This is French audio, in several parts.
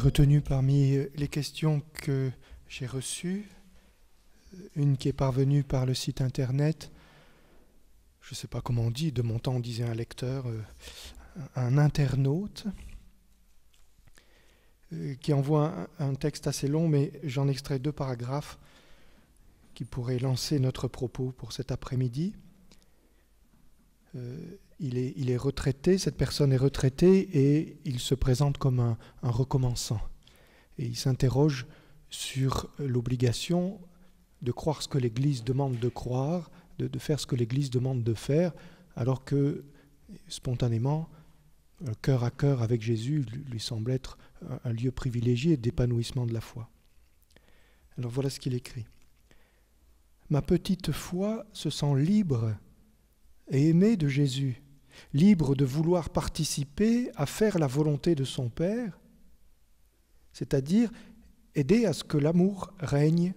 retenu parmi euh, les questions que j'ai reçues, une qui est parvenue par le site internet, je ne sais pas comment on dit, de mon temps on disait un lecteur, euh, un internaute, euh, qui envoie un, texte assez long, mais j'en extrais deux paragraphes qui pourraient lancer notre propos pour cet après-midi il est, retraité, cette personne est retraitée et il se présente comme un, recommençant. Et il s'interroge sur l'obligation de croire ce que l'Église demande de croire, de, de faire ce que l'Église demande de faire, alors que spontanément, euh, cœur à cœur avec Jésus lui semble être un lieu privilégié d'épanouissement de la foi. Alors voilà ce qu'il écrit. Ma petite foi se sent libre et aimée de Jésus libre de vouloir participer à faire la volonté de son Père, c'est-à-dire aider à ce que l'amour règne,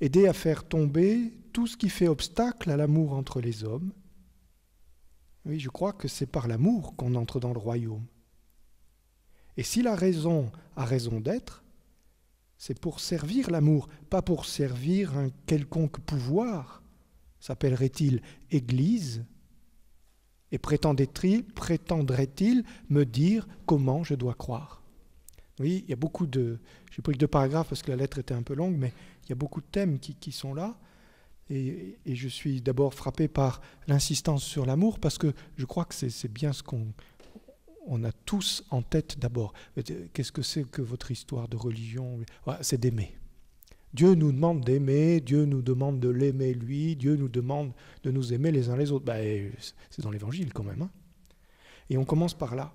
aider à faire tomber tout ce qui fait obstacle à l'amour entre les hommes. Oui, je crois que c'est par l'amour qu'on entre dans le royaume. Et si la raison a raison d'être, c'est pour servir l'amour, pas pour servir un quelconque pouvoir, s'appellerait-il Église et prétendrait-il me dire comment je dois croire Oui, il y a beaucoup de... J'ai pris deux paragraphes parce que la lettre était un peu longue, mais il y a beaucoup de thèmes qui, sont là. Et, je suis d'abord frappé par l'insistance sur l'amour parce que je crois que c'est bien ce qu'on a tous en tête d'abord. Qu'est-ce que c'est que votre histoire de religion C'est d'aimer. Dieu nous demande d'aimer, Dieu nous demande de l'aimer lui, Dieu nous demande de nous aimer les uns les autres. Bah, euh, c'est dans l'évangile quand même. Hein. et on commence par là.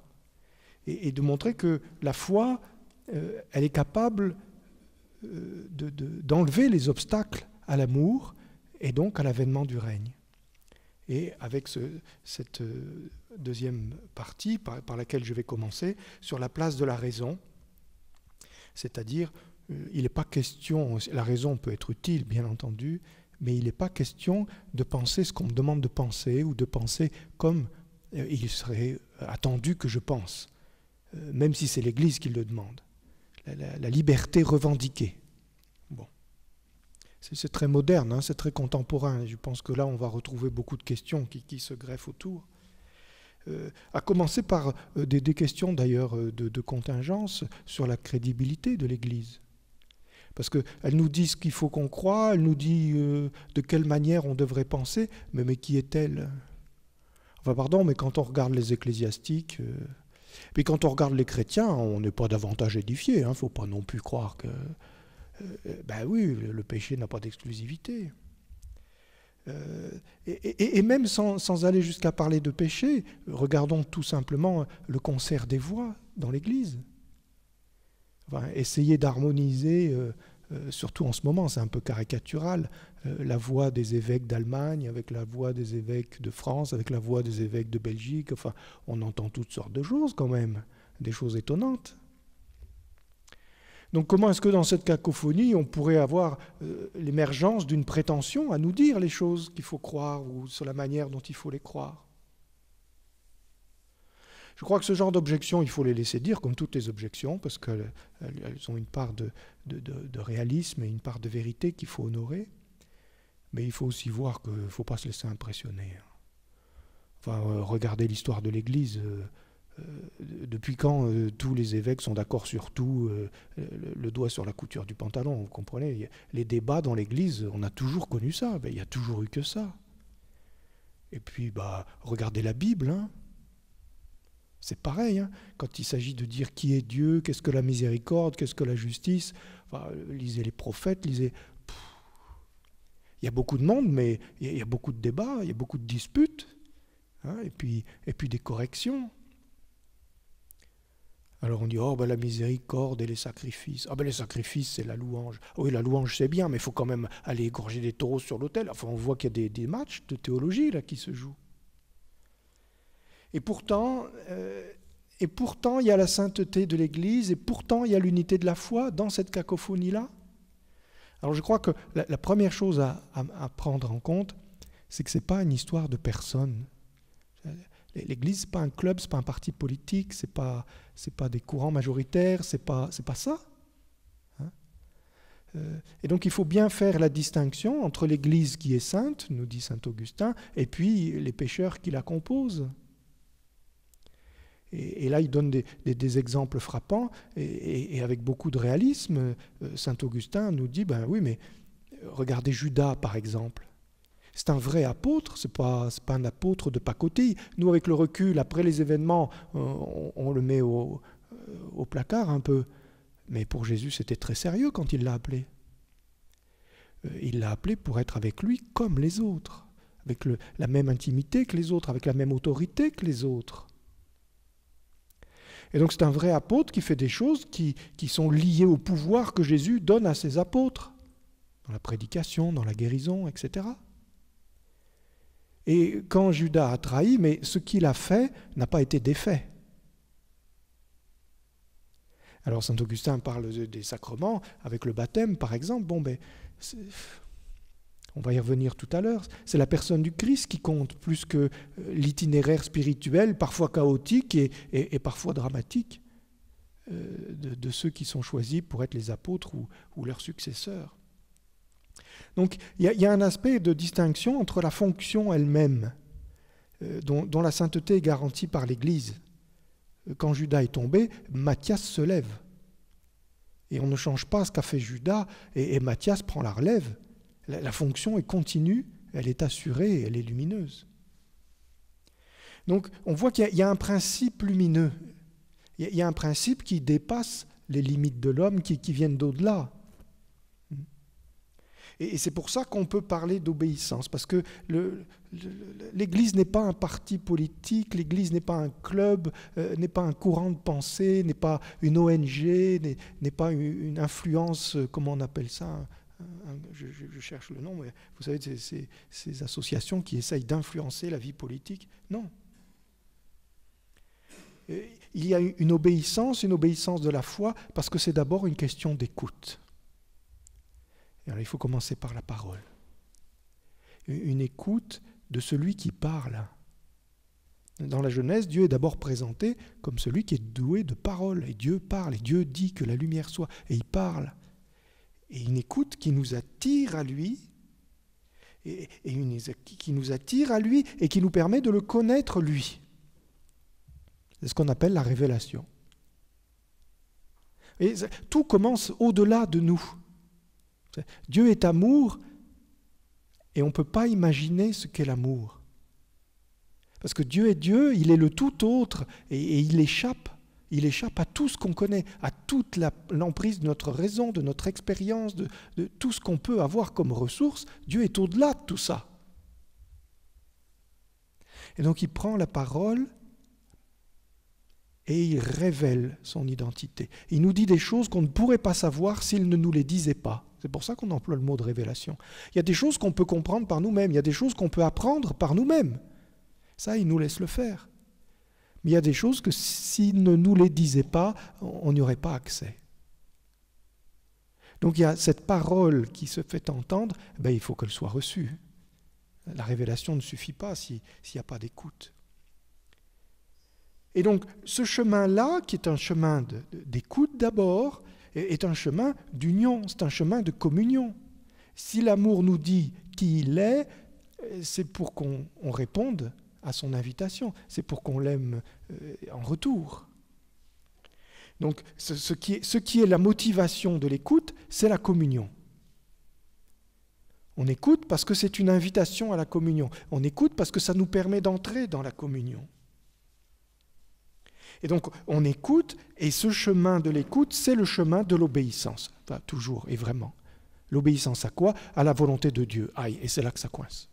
Et, de montrer que la foi, euh, elle est capable euh, d'enlever les obstacles à l'amour et donc à l'avènement du règne. Et avec cette deuxième partie par laquelle je vais commencer, sur la place de la raison, c'est-à-dire euh, il n'est pas question, la raison peut être utile bien entendu, mais il n'est pas question de penser ce qu'on me demande de penser ou de penser comme euh, il serait euh, attendu que je pense, même si c'est l'Église qui le demande. La, liberté revendiquée. Bon. C'est très moderne, hein, c'est très contemporain. Je pense que là, on va retrouver beaucoup de questions qui, se greffent autour. à commencer par des, questions d'ailleurs de contingence sur la crédibilité de l'Église. Parce qu'elle nous dit ce qu'il faut qu'on croit, elle nous dit euh, de quelle manière on devrait penser, mais, mais qui est-elle Enfin, pardon, mais quand on regarde les ecclésiastiques, mais euh, quand on regarde les chrétiens, on n'est pas davantage édifié. Il hein. ne faut pas non plus croire que. Euh, ben oui, le, péché n'a pas d'exclusivité. et, même sans aller jusqu'à parler de péché, regardons tout simplement le concert des voix dans l'Église essayer d'harmoniser, euh, euh, surtout en ce moment, c'est un peu caricatural, euh, la voix des évêques d'Allemagne avec la voix des évêques de France, avec la voix des évêques de Belgique. Enfin, on entend toutes sortes de choses quand même, des choses étonnantes. Donc comment est-ce que dans cette cacophonie, on pourrait avoir l'émergence d'une prétention à nous dire les choses qu'il faut croire ou sur la manière dont il faut les croire je crois que ce genre d'objections, il faut les laisser dire, comme toutes les objections, parce qu'elles ont une part de, réalisme et une part de vérité qu'il faut honorer. Mais il faut aussi voir qu'il ne faut pas se laisser impressionner. Hein. Enfin, euh, regardez l'histoire de l'Église. Euh, euh, depuis quand tous les évêques sont d'accord sur tout, le doigt sur la couture du pantalon, vous comprenez Les débats dans l'Église, on a toujours connu ça, ben, il n'y a toujours eu que ça. Et puis, bah, regardez la Bible. Hein. C'est pareil, hein. quand il s'agit de dire qui est Dieu, qu'est-ce que la miséricorde, qu'est-ce que la justice, lisez les prophètes, lisez... Il y a beaucoup de monde, mais il y a beaucoup de débats, il y a beaucoup de disputes, hein, et, puis, et puis des corrections. Alors on dit, oh ben, la miséricorde et les sacrifices. Ah ben les sacrifices, c'est la louange. Oui, la louange, c'est bien, mais il faut quand même aller égorger des taureaux sur l'autel. Enfin, on voit qu'il y a des, matchs de théologie là qui se jouent. Et pourtant, euh, et pourtant, il y a la sainteté de l'Église, et pourtant, il y a l'unité de la foi dans cette cacophonie-là. Alors je crois que la, première chose à, prendre en compte, c'est que ce n'est pas une histoire de personne. L'Église, ce n'est pas un club, ce n'est pas un parti politique, ce n'est pas, des courants majoritaires, ce n'est pas, ça. Hein. Euh, et donc il faut bien faire la distinction entre l'Église qui est sainte, nous dit saint Augustin, et puis les pécheurs qui la composent. Et, là, il donne des, exemples frappants et, avec beaucoup de réalisme. Euh, Saint Augustin nous dit, ben oui, mais regardez Judas, par exemple. C'est un vrai apôtre, c'est pas, pas un apôtre de pacotille. Nous, avec le recul, après les événements, euh, on, le met euh, au, placard un peu. Mais pour Jésus, c'était très sérieux quand il l'a appelé. Il l'a appelé pour être avec lui comme les autres, avec la même intimité que les autres, avec la même autorité que les autres. Et donc c'est un vrai apôtre qui fait des choses qui, sont liées au pouvoir que Jésus donne à ses apôtres, dans la prédication, dans la guérison, etc. Et quand Judas a trahi, mais ce qu'il a fait n'a pas été défait. Alors Saint Augustin parle des sacrements, avec le baptême par exemple, bon ben on va y revenir tout à l'heure, c'est la personne du Christ qui compte plus que euh, l'itinéraire spirituel, parfois chaotique et, parfois dramatique, euh, de, ceux qui sont choisis pour être les apôtres ou, leurs successeurs. Donc il y, a un aspect de distinction entre la fonction elle-même, euh, dont, la sainteté est garantie par l'Église. Quand Judas est tombé, Matthias se lève. Et on ne change pas ce qu'a fait Judas, et, et Matthias prend la relève la, fonction est continue, elle est assurée, elle est lumineuse. Donc on voit qu'il y, a un principe lumineux, il y, a, un principe qui dépasse les limites de l'homme, qui, viennent d'au-delà. Et, c'est pour ça qu'on peut parler d'obéissance, parce que l'Église n'est pas un parti politique, l'Église n'est pas un club, euh, n'est pas un courant de pensée, n'est pas une ONG, n'est pas une influence, euh, comment on appelle ça, je, cherche le nom, mais vous savez, ces, ces associations qui essayent d'influencer la vie politique. Non. Il y a une obéissance, une obéissance de la foi, parce que c'est d'abord une question d'écoute. il faut commencer par la parole. Une écoute de celui qui parle. Dans la Genèse, Dieu est d'abord présenté comme celui qui est doué de parole. Et Dieu parle, et Dieu dit que la lumière soit, et il parle et une écoute qui nous attire à lui, et, une, qui nous attire à lui et qui nous permet de le connaître lui. C'est ce qu'on appelle la révélation. Et tout commence au-delà de nous. Dieu est amour et on ne peut pas imaginer ce qu'est l'amour. Parce que Dieu est Dieu, il est le tout autre et il échappe il échappe à tout ce qu'on connaît, à toute l'emprise de notre raison, de notre expérience, de, tout ce qu'on peut avoir comme ressource. Dieu est au-delà de tout ça. Et donc il prend la parole et il révèle son identité. Il nous dit des choses qu'on ne pourrait pas savoir s'il ne nous les disait pas. C'est pour ça qu'on emploie le mot de révélation. Il y a des choses qu'on peut comprendre par nous-mêmes, il y a des choses qu'on peut apprendre par nous-mêmes. Ça, il nous laisse le faire. Mais il y a des choses que s'il ne nous les disait pas, on n'y aurait pas accès. Donc il y a cette parole qui se fait entendre, eh ben, il faut qu'elle soit reçue. La révélation ne suffit pas s'il n'y a pas d'écoute. Et donc ce chemin-là, qui est un chemin d'écoute d'abord, est un chemin d'union, c'est un chemin de communion. Si l'amour nous dit qui il est, c'est pour qu'on réponde à son invitation, c'est pour qu'on l'aime euh, en retour. Donc ce, qui est, ce qui est la motivation de l'écoute, c'est la communion. On écoute parce que c'est une invitation à la communion. On écoute parce que ça nous permet d'entrer dans la communion. Et donc on écoute, et ce chemin de l'écoute, c'est le chemin de l'obéissance. toujours et vraiment. L'obéissance à quoi À la volonté de Dieu. Aïe, et c'est là que ça coince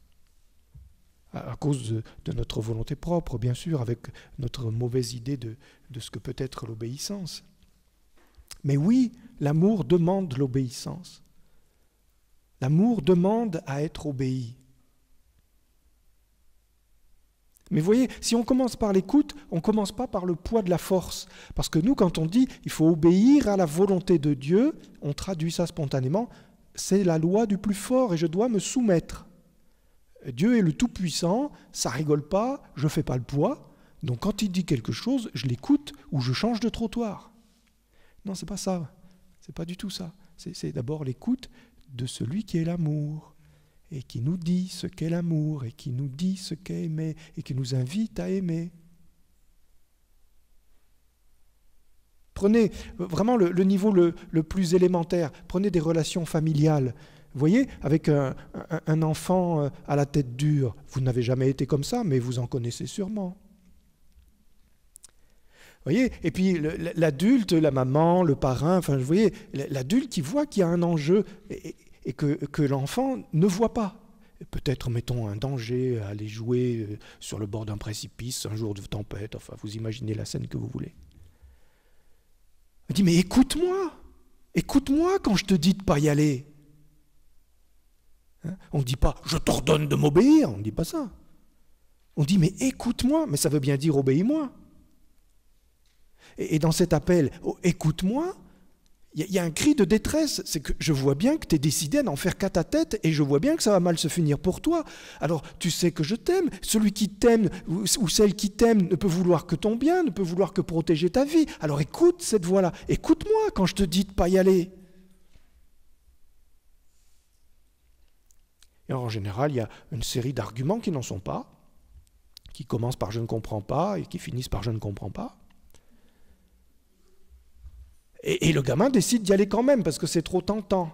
à, cause de, notre volonté propre, bien sûr, avec notre mauvaise idée de, ce que peut être l'obéissance. Mais oui, l'amour demande l'obéissance. L'amour demande à être obéi. Mais voyez, si on commence par l'écoute, on ne commence pas par le poids de la force. Parce que nous, quand on dit il faut obéir à la volonté de Dieu, on traduit ça spontanément, c'est la loi du plus fort et je dois me soumettre. Dieu est le Tout-Puissant, ça rigole pas, je fais pas le poids. Donc quand il dit quelque chose, je l'écoute ou je change de trottoir. Non, c'est pas ça. C'est pas du tout ça. C'est d'abord l'écoute de celui qui est l'amour et qui nous dit ce qu'est l'amour et qui nous dit ce qu'est aimer et qui nous invite à aimer. Prenez euh, vraiment le, niveau le plus élémentaire, prenez des relations familiales. Vous voyez, avec un, enfant euh, à la tête dure, vous n'avez jamais été comme ça, mais vous en connaissez sûrement. Vous voyez Et puis l'adulte, la maman, le parrain, enfin, vous voyez, l'adulte qui voit qu'il y a un enjeu et, que, l'enfant ne voit pas. Peut-être, mettons, un danger à aller jouer euh, sur le bord d'un précipice un jour de tempête, enfin, vous imaginez la scène que vous voulez. Il dit, mais écoute-moi, écoute-moi quand je te dis de ne pas y aller. Hein, on ne dit pas je t'ordonne de m'obéir, on ne dit pas ça. On dit mais écoute-moi, mais ça veut bien dire obéis-moi. Et, dans cet appel oh, écoute-moi, il y, a un cri de détresse, c'est que je vois bien que tu es décidé à n'en faire qu'à ta tête et je vois bien que ça va mal se finir pour toi. Alors tu sais que je t'aime, celui qui t'aime ou, celle qui t'aime ne peut vouloir que ton bien, ne peut vouloir que protéger ta vie. Alors écoute cette voix-là, écoute-moi quand je te dis de pas y aller. en général, il y a une série d'arguments qui n'en sont pas, qui commencent par je ne comprends pas et qui finissent par je ne comprends pas. Et, le gamin décide d'y aller quand même parce que c'est trop tentant.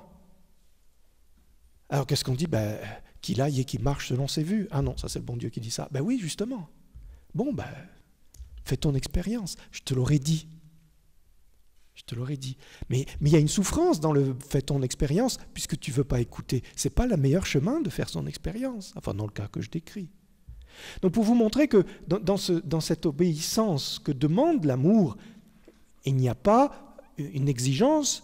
Alors qu'est-ce qu'on dit ben, Qu'il aille et qu'il marche selon ses vues. Ah non, ça c'est le bon Dieu qui dit ça. Ben oui, justement. Bon, ben, fais ton expérience. Je te l'aurais dit. Je te l'aurais dit. Mais il y a une souffrance dans le fait ton expérience, puisque tu veux pas écouter. C'est pas le meilleur chemin de faire son expérience, enfin dans le cas que je décris. Donc pour vous montrer que dans, cette obéissance que demande l'amour, il n'y a pas une exigence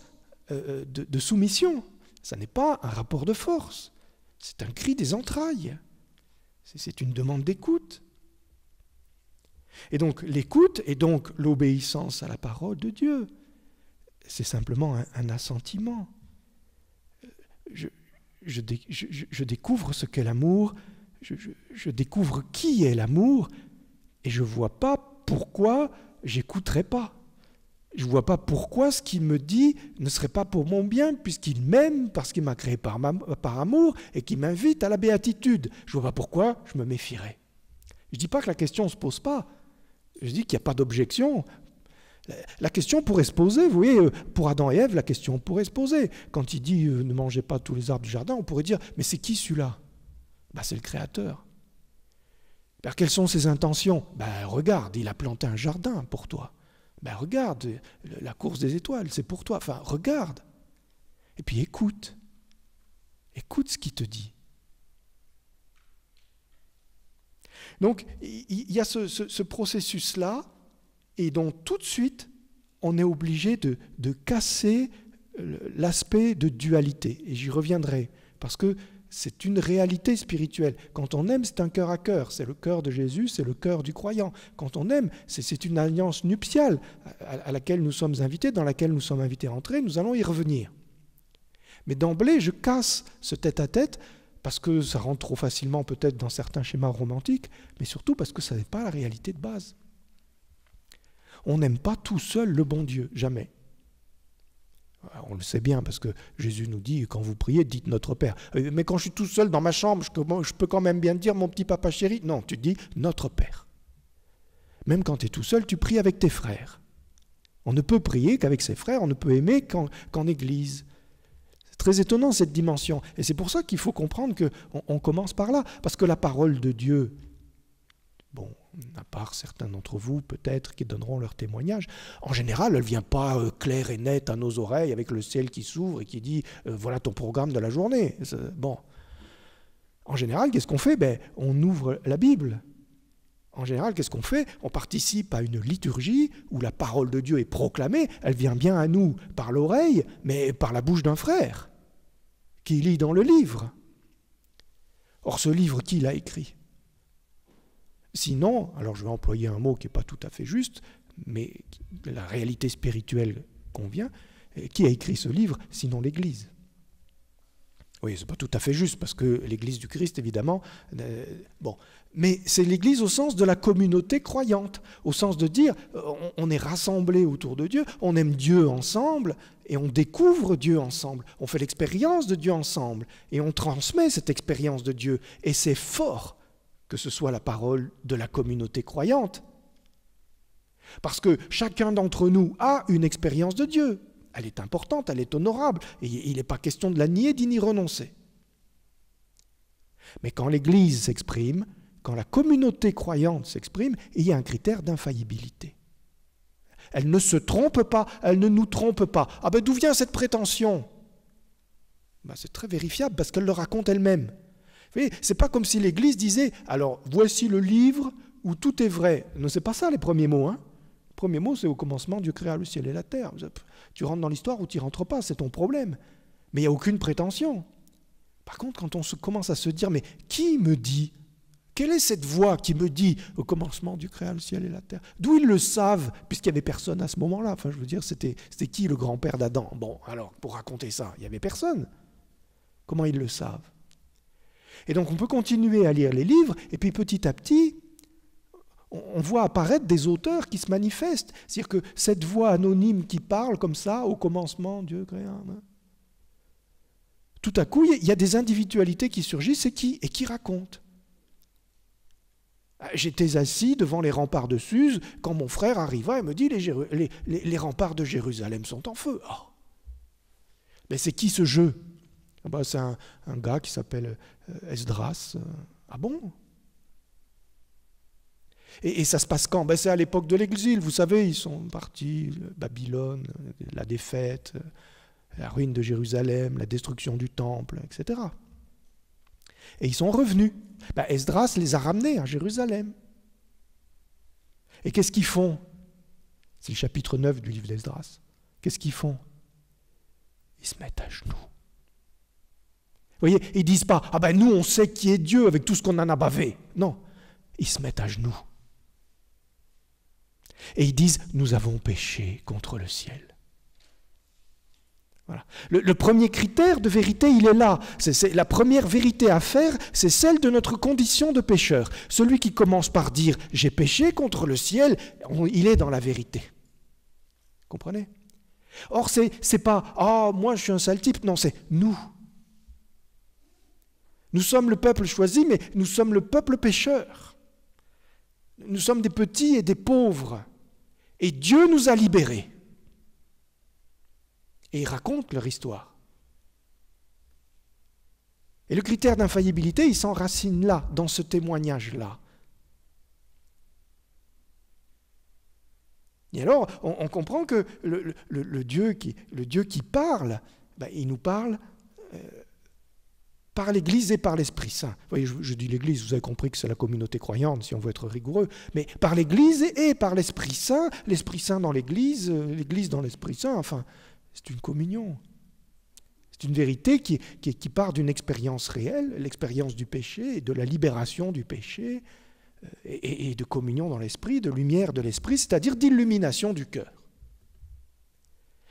euh, de, soumission. Ça n'est pas un rapport de force. C'est un cri des entrailles. C'est une demande d'écoute. Et donc l'écoute est donc l'obéissance à la parole de Dieu c'est simplement un, assentiment. Euh, je, découvre ce qu'est l'amour, je, découvre qui est l'amour, et je ne vois pas pourquoi j'écouterais pas. Je ne vois pas pourquoi ce qu'il me dit ne serait pas pour mon bien, puisqu'il m'aime parce qu'il m'a créé par, par, amour et qu'il m'invite à la béatitude. Je ne vois pas pourquoi je me méfierais. Je ne dis pas que la question ne se pose pas. Je dis qu'il n'y a pas d'objection la question pourrait se poser, vous voyez, euh, pour Adam et Ève, la question pourrait se poser. Quand il dit euh, ne mangez pas tous les arbres du jardin, on pourrait dire mais c'est qui celui-là bah, C'est le Créateur. quelles sont ses intentions ben, Regarde, il a planté un jardin pour toi. Ben, regarde, la course des étoiles, c'est pour toi. Enfin, regarde. Et puis écoute. Écoute ce qu'il te dit. Donc, il y a ce processus-là et donc tout de suite, on est obligé de, casser l'aspect de dualité. Et j'y reviendrai, parce que c'est une réalité spirituelle. Quand on aime, c'est un cœur à cœur. C'est le cœur de Jésus, c'est le cœur du croyant. Quand on aime, c'est une alliance nuptiale à, laquelle nous sommes invités, dans laquelle nous sommes invités à entrer. Nous allons y revenir. Mais d'emblée, je casse ce tête-à-tête -tête parce que ça rentre trop facilement peut-être dans certains schémas romantiques, mais surtout parce que ça n'est pas la réalité de base on n'aime pas tout seul le bon Dieu, jamais. Ah, on le sait bien parce que Jésus nous dit quand vous priez, dites notre Père. Euh, mais quand je suis tout seul dans ma chambre, je peux quand même bien dire mon petit papa chéri. Non, tu dis notre Père. Même quand tu es tout seul, tu pries avec tes frères. On ne peut prier qu'avec ses frères, on ne peut aimer qu'en Église. C'est très étonnant cette dimension. Et c'est pour ça qu'il faut comprendre qu'on on commence par là. Parce que la parole de Dieu, bon, à part certains d'entre vous peut-être qui donneront leur témoignage, en général, elle ne vient pas euh, claire et nette à nos oreilles avec le ciel qui s'ouvre et qui dit euh, voilà ton programme de la journée. Bon. En général, qu'est-ce qu'on fait ben, On ouvre la Bible. En général, qu'est-ce qu'on fait On participe à une liturgie où la parole de Dieu est proclamée. Elle vient bien à nous par l'oreille, mais par la bouche d'un frère qui lit dans le livre. Or, ce livre, qui l'a écrit Sinon, alors je vais employer un mot qui n'est pas tout à fait juste, mais la réalité spirituelle convient, qui a écrit ce livre sinon l'Église oui, n'est pas tout à fait juste parce que l'Église du Christ, évidemment, euh, bon, mais c'est l'Église au sens de la communauté croyante, au sens de dire on, on, est rassemblés autour de Dieu, on aime Dieu ensemble et on découvre Dieu ensemble, on fait l'expérience de Dieu ensemble et on transmet cette expérience de Dieu et c'est fort que ce soit la parole de la communauté croyante. Parce que chacun d'entre nous a une expérience de Dieu. Elle est importante, elle est honorable, et il n'est pas question de la nier, d'y renoncer. Mais quand l'Église s'exprime, quand la communauté croyante s'exprime, il y a un critère d'infaillibilité. Elle ne se trompe pas, elle ne nous trompe pas. Ah ben d'où vient cette prétention ben, C'est très vérifiable parce qu'elle le raconte elle-même voyez, c'est pas comme si l'Église disait alors voici le livre où tout est vrai. Non, c'est pas ça les premiers mots. Hein. premier premiers mots, c'est au commencement Dieu créa le ciel et la terre. Tu rentres dans l'histoire ou tu rentres pas, c'est ton problème. Mais il n'y a aucune prétention. Par contre, quand on commence à se dire mais qui me dit quelle est cette voix qui me dit au commencement du créa le ciel et la terre D'où ils le savent, puisqu'il n'y avait personne à ce moment-là. Enfin, je veux dire, c'était qui le grand-père d'Adam Bon, alors, pour raconter ça, il n'y avait personne. Comment ils le savent et donc on peut continuer à lire les livres, et puis petit à petit, on voit apparaître des auteurs qui se manifestent. C'est-à-dire que cette voix anonyme qui parle comme ça, au commencement, Dieu créa. Hein. tout à coup, il y a des individualités qui surgissent et qui, et qui racontent. Ah, j'étais assis devant les remparts de Suse quand mon frère arriva et me dit les, remparts de Jérusalem sont en feu. Ah. Mais c'est qui ce jeu ah bah, c'est un, gars qui s'appelle euh, Esdras. Ah bon et, ça se passe quand ben, C'est à l'époque de l'exil, vous savez, ils sont partis, Babylone, la défaite, la ruine de Jérusalem, la destruction du temple, etc. Et ils sont revenus. Ben, Esdras les a ramenés à Jérusalem. Et qu'est-ce qu'ils font C'est le chapitre 9 du livre d'Esdras. Qu'est-ce qu'ils font Ils se mettent à genoux. Vous voyez, ils disent pas, ah ben nous on sait qui est Dieu avec tout ce qu'on en a bavé. Non, ils se mettent à genoux. Et ils disent, nous avons péché contre le ciel. Voilà. Le, premier critère de vérité, il est là. C'est, la première vérité à faire, c'est celle de notre condition de pécheur. Celui qui commence par dire j'ai péché contre le ciel, il est dans la vérité. Comprenez Or, c'est, c'est pas ah moi je suis un sale type, non, c'est nous nous sommes le peuple choisi, mais nous sommes le peuple pécheur. Nous sommes des petits et des pauvres. Et Dieu nous a libérés. Et il raconte leur histoire. Et le critère d'infaillibilité, il s'enracine là, dans ce témoignage-là. Et alors, on, comprend que le, Dieu qui, parle, ben, il nous parle euh, par l'Église et par l'Esprit Saint. Vous voyez, je, dis l'Église, vous avez compris que c'est la communauté croyante, si on veut être rigoureux, mais par l'Église et par l'Esprit Saint, l'Esprit Saint dans l'Église, euh, l'Église dans l'Esprit Saint, enfin, c'est une communion. C'est une vérité qui, part d'une expérience réelle, l'expérience du péché, et de la libération du péché, euh, et, et de communion dans l'Esprit, de lumière de l'Esprit, c'est-à-dire d'illumination du cœur.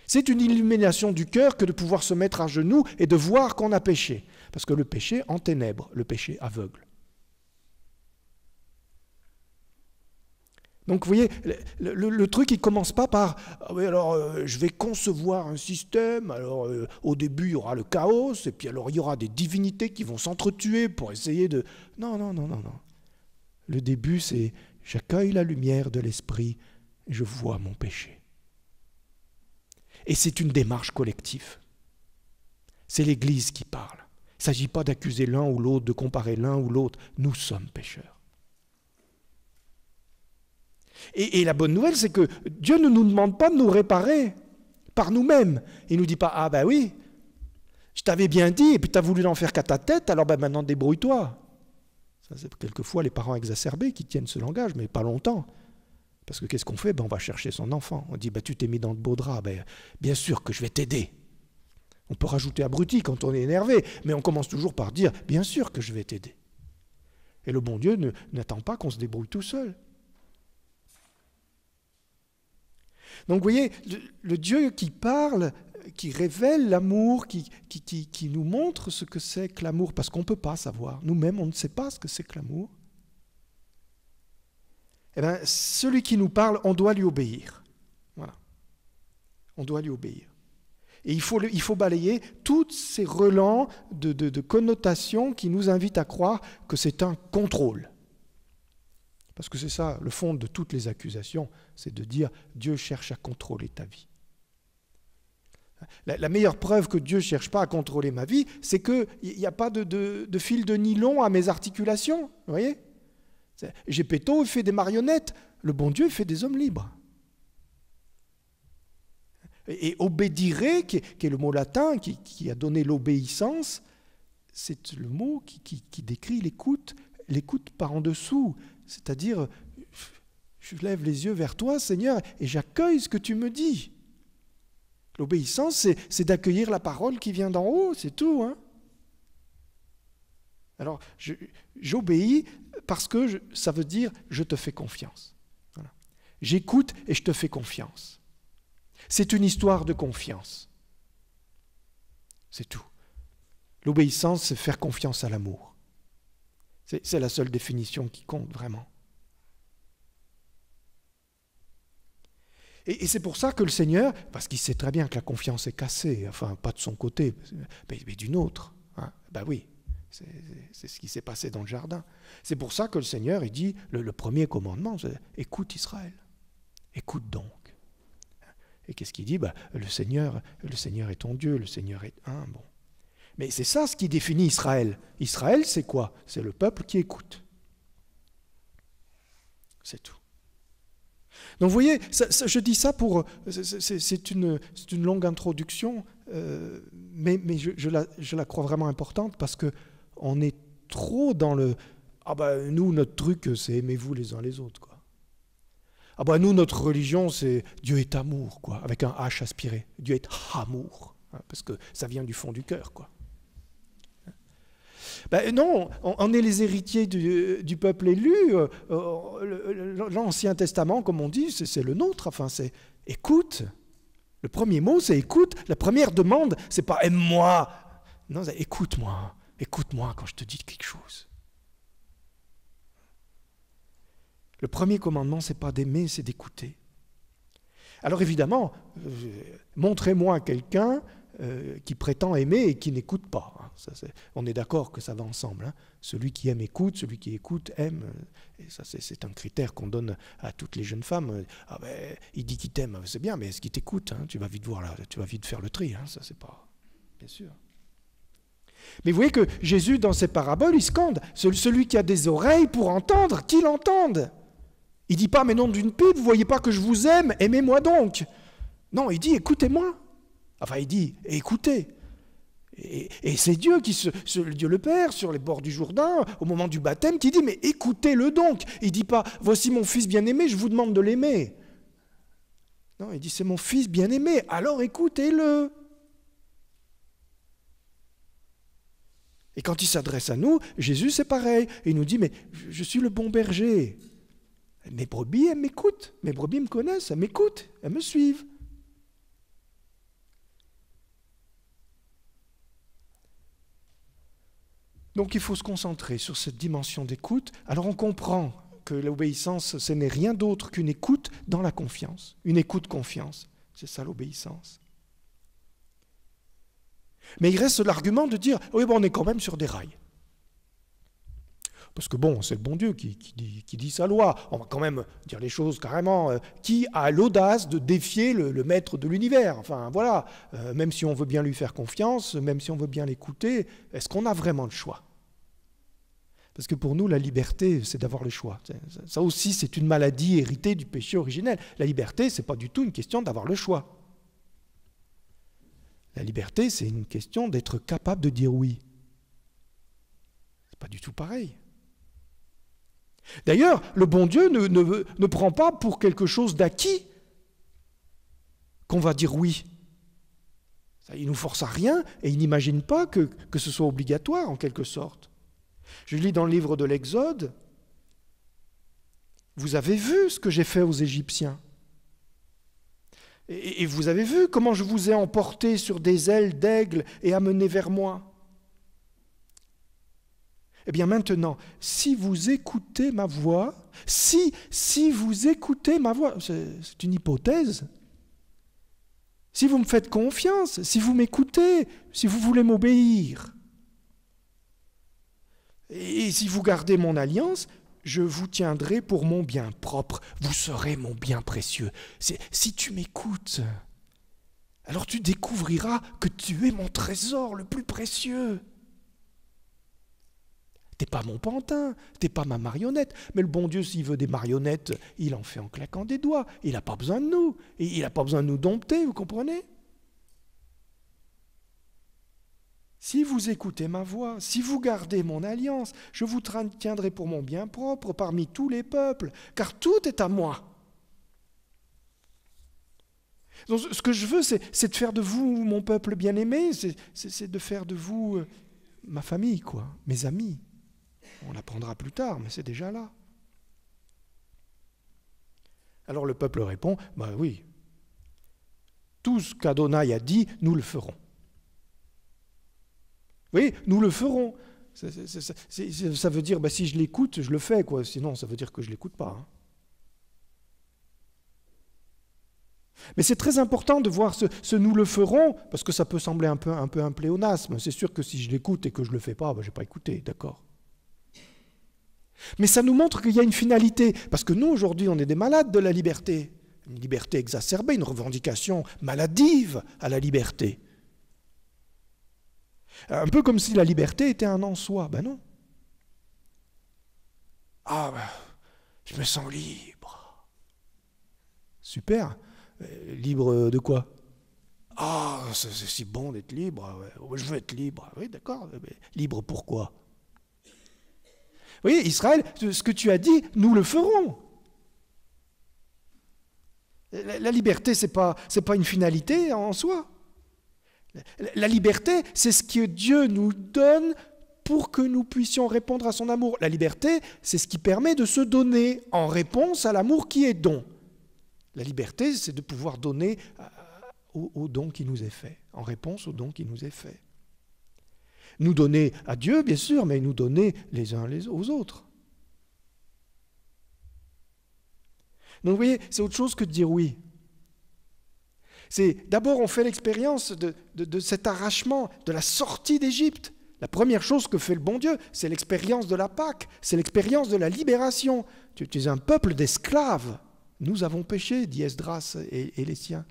C'est une illumination du cœur que de pouvoir se mettre à genoux et de voir qu'on a péché. Parce que le péché en ténèbres, le péché aveugle. Donc vous voyez, le, truc, il ne commence pas par ah oui, alors euh, je vais concevoir un système, alors euh, au début il y aura le chaos, et puis alors il y aura des divinités qui vont s'entretuer pour essayer de... Non, non, non, non, non. Le début, c'est j'accueille la lumière de l'esprit, je vois mon péché. Et c'est une démarche collective. C'est l'Église qui parle. Il ne s'agit pas d'accuser l'un ou l'autre, de comparer l'un ou l'autre. Nous sommes pécheurs. Et, la bonne nouvelle, c'est que Dieu ne nous demande pas de nous réparer par nous-mêmes. Il ne nous dit pas, ah ben oui, je t'avais bien dit, et puis tu as voulu n'en faire qu'à ta tête, alors ben maintenant débrouille-toi. Ça, c'est quelquefois les parents exacerbés qui tiennent ce langage, mais pas longtemps. Parce que qu'est-ce qu'on fait ben, On va chercher son enfant. On dit, ben, tu t'es mis dans le beau drap, ben, bien sûr que je vais t'aider. On peut rajouter abruti quand on est énervé, mais on commence toujours par dire Bien sûr que je vais t'aider. Et le bon Dieu n'attend pas qu'on se débrouille tout seul. Donc vous voyez, le, Dieu qui parle, qui révèle l'amour, qui, qui, qui, nous montre ce que c'est que l'amour, parce qu'on ne peut pas savoir. Nous-mêmes, on ne sait pas ce que c'est que l'amour. Eh bien, celui qui nous parle, on doit lui obéir. Voilà. On doit lui obéir. Et il faut, balayer tous ces relents de, connotations qui nous invitent à croire que c'est un contrôle. Parce que c'est ça, le fond de toutes les accusations, c'est de dire Dieu cherche à contrôler ta vie. La, meilleure preuve que Dieu ne cherche pas à contrôler ma vie, c'est qu'il n'y a pas de, de, fil de nylon à mes articulations. Vous voyez Gepetto fait des marionnettes, le bon Dieu fait des hommes libres. Et obédire, qui, est le mot latin qui, a donné l'obéissance, c'est le mot qui, décrit l'écoute, l'écoute par en dessous, c'est-à-dire je lève les yeux vers toi, Seigneur, et j'accueille ce que tu me dis. L'obéissance, c'est d'accueillir la parole qui vient d'en haut, c'est tout. Hein. Alors, j'obéis parce que ça veut dire je te fais confiance. J'écoute et je te fais confiance. C'est une histoire de confiance. C'est tout. L'obéissance, c'est faire confiance à l'amour. C'est la seule définition qui compte vraiment. Et, c'est pour ça que le Seigneur, parce qu'il sait très bien que la confiance est cassée, enfin pas de son côté, mais, d'une autre. Hein. ben oui, c'est ce qui s'est passé dans le jardin. C'est pour ça que le Seigneur, il dit, le, le premier commandement, c'est écoute Israël, écoute donc. Et qu'est-ce qu'il dit bah, le, Seigneur, le Seigneur est ton Dieu, le Seigneur est un. Bon. Mais c'est ça ce qui définit Israël. Israël, c'est quoi C'est le peuple qui écoute. C'est tout. Donc vous voyez, je dis ça pour... C'est une, longue introduction, euh, mais, je, la, crois vraiment importante parce que on est trop dans le... Ah ben nous, notre truc, c'est aimez-vous les uns les autres. Quoi. Ah bah, nous, notre religion, c'est Dieu est amour, quoi, avec un H aspiré. Dieu est amour, hein, parce que ça vient du fond du cœur, quoi. Bah, non, on, est les héritiers du, peuple élu. Euh, euh, L'Ancien Testament, comme on dit, c'est le nôtre. Enfin, c'est écoute. Le premier mot, c'est écoute. La première demande, c'est pas aime-moi. Non, c'est écoute-moi. Écoute-moi quand je te dis quelque chose. Le premier commandement, c'est pas d'aimer, c'est d'écouter. Alors évidemment, euh, montrez-moi quelqu'un euh, qui prétend aimer et qui n'écoute pas. Hein. on est d'accord que ça va ensemble. Hein. Celui qui aime écoute, celui qui écoute aime. Euh, et ça, c'est un critère qu'on donne à toutes les jeunes femmes. Ah ben, il dit qu'il t'aime, c'est bien, mais est-ce qu'il t'écoute hein? Tu vas vite voir là, tu vas vite faire le tri. Ça, c'est pas. Bien sûr. Mais vous voyez que Jésus, dans ses paraboles, il scande celui qui a des oreilles pour entendre, qu'il entende. Il dit pas, mais non d'une pipe, vous voyez pas que je vous aime, aimez-moi donc. Non, il dit, écoutez-moi. Enfin, il dit, écoutez. Et, c'est Dieu qui se, Dieu le Père, sur les bords du Jourdain, au moment du baptême, qui dit, mais écoutez-le donc. Il dit pas, voici mon fils bien-aimé, je vous demande de l'aimer. Non, il dit, c'est mon fils bien-aimé, alors écoutez-le. Et quand il s'adresse à nous, Jésus, c'est pareil. Il nous dit, mais je suis le bon berger. Mes brebis, elles m'écoutent. Mes brebis me connaissent, elles m'écoutent, elles me suivent. Donc il faut se concentrer sur cette dimension d'écoute. Alors on comprend que l'obéissance, ce n'est rien d'autre qu'une écoute dans la confiance, une écoute confiance. C'est ça l'obéissance. Mais il reste l'argument de dire, oui, bon, on est quand même sur des rails. Parce que bon, c'est le bon Dieu qui, dit, sa loi. On va quand même dire les choses carrément. Euh, qui a l'audace de défier le, maître de l'univers Enfin voilà, euh, même si on veut bien lui faire confiance, même si on veut bien l'écouter, est-ce qu'on a vraiment le choix Parce que pour nous, la liberté, c'est d'avoir le choix. Ça aussi, c'est une maladie héritée du péché originel. La liberté, c'est pas du tout une question d'avoir le choix. La liberté, c'est une question d'être capable de dire oui. Ce n'est pas du tout pareil. D'ailleurs, le bon Dieu ne, ne, prend pas pour quelque chose d'acquis qu'on va dire oui. Il nous force à rien et il n'imagine pas que, ce soit obligatoire en quelque sorte. Je lis dans le livre de l'Exode, vous avez vu ce que j'ai fait aux Égyptiens. Et, et vous avez vu comment je vous ai emporté sur des ailes d'aigle et amené vers moi. Eh bien maintenant, si vous écoutez ma voix, si, si vous écoutez ma voix, c'est une hypothèse. Si vous me faites confiance, si vous m'écoutez, si vous voulez m'obéir, et si vous gardez mon alliance, je vous tiendrai pour mon bien propre, vous serez mon bien précieux. Si tu m'écoutes, alors tu découvriras que tu es mon trésor le plus précieux. T'es pas mon pantin, t'es pas ma marionnette. Mais le bon Dieu, s'il veut des marionnettes, il en fait en claquant des doigts. Il n'a pas besoin de nous. Il n'a pas besoin de nous dompter, vous comprenez Si vous écoutez ma voix, si vous gardez mon alliance, je vous tiendrai pour mon bien propre parmi tous les peuples, car tout est à moi. Donc, ce que je veux, c'est de faire de vous mon peuple bien-aimé, c'est de faire de vous euh, ma famille, quoi, mes amis. On l'apprendra plus tard, mais c'est déjà là. Alors le peuple répond, bah oui, tout ce qu'Adonai a dit, nous le ferons. Oui, nous le ferons. Ça, veut dire, bah, si je l'écoute, je le fais, quoi. Sinon, ça veut dire que je ne l'écoute pas. Hein. Mais c'est très important de voir ce, nous le ferons, parce que ça peut sembler un peu un, peu un pléonasme. C'est sûr que si je l'écoute et que je ne le fais pas, bah, je n'ai pas écouté, d'accord mais ça nous montre qu'il y a une finalité, parce que nous, aujourd'hui, on est des malades de la liberté. Une liberté exacerbée, une revendication maladive à la liberté. Un peu comme si la liberté était un en soi. Ben non. Ah, ben, je me sens libre. Super. Euh, libre de quoi Ah, c'est si bon d'être libre. Je veux être libre. Oui, d'accord. Libre pourquoi voyez, Israël, ce que tu as dit, nous le ferons. La, liberté, ce n'est pas, pas une finalité en soi. La, liberté, c'est ce que Dieu nous donne pour que nous puissions répondre à son amour. La liberté, c'est ce qui permet de se donner en réponse à l'amour qui est don. La liberté, c'est de pouvoir donner au don qui nous est fait, en réponse au don qui nous est fait. Nous donner à Dieu, bien sûr, mais nous donner les uns les, aux autres. Donc vous voyez, c'est autre chose que de dire oui. C'est d'abord on fait l'expérience de, cet arrachement, de la sortie d'Égypte. La première chose que fait le bon Dieu, c'est l'expérience de la Pâque, c'est l'expérience de la libération. Tu, es un peuple d'esclaves. Nous avons péché, dit Esdras et les siens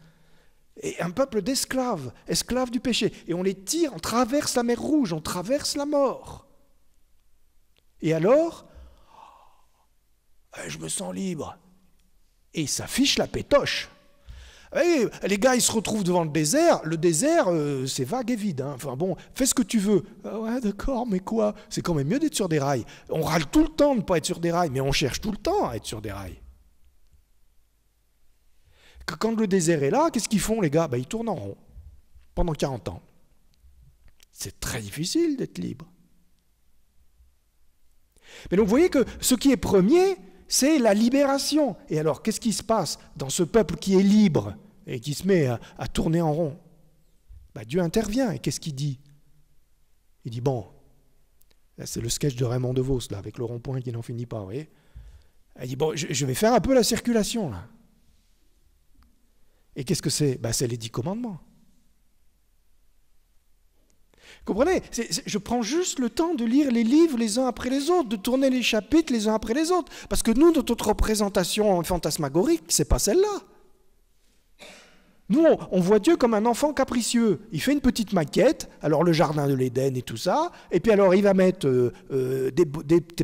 et un peuple d'esclaves, esclaves du péché. Et on les tire, on traverse la mer Rouge, on traverse la mort. Et alors, eh, je me sens libre. Et ça fiche la pétoche. Eh, les gars, ils se retrouvent devant le désert. Le désert, euh, c'est vague et vide. Hein. Enfin bon, fais ce que tu veux. Ah ouais, d'accord, mais quoi C'est quand même mieux d'être sur des rails. On râle tout le temps de ne pas être sur des rails, mais on cherche tout le temps à être sur des rails quand le désert est là, qu'est-ce qu'ils font les gars ben, Ils tournent en rond pendant 40 ans. C'est très difficile d'être libre. Mais donc vous voyez que ce qui est premier, c'est la libération. Et alors, qu'est-ce qui se passe dans ce peuple qui est libre et qui se met à, tourner en rond ben, Dieu intervient et qu'est-ce qu'il dit Il dit, bon, c'est le sketch de Raymond DeVos, là, avec le rond-point qui n'en finit pas, vous voyez Il dit, bon, je vais faire un peu la circulation, là. Et qu'est-ce que c'est ben, C'est les dix commandements. Comprenez Je prends juste le temps de lire les livres les uns après les autres, de tourner les chapitres les uns après les autres. Parce que nous, notre représentation fantasmagorique, ce n'est pas celle-là. Nous, on, voit Dieu comme un enfant capricieux. Il fait une petite maquette, alors le jardin de l'Éden et tout ça, et puis alors il va mettre euh, euh, des,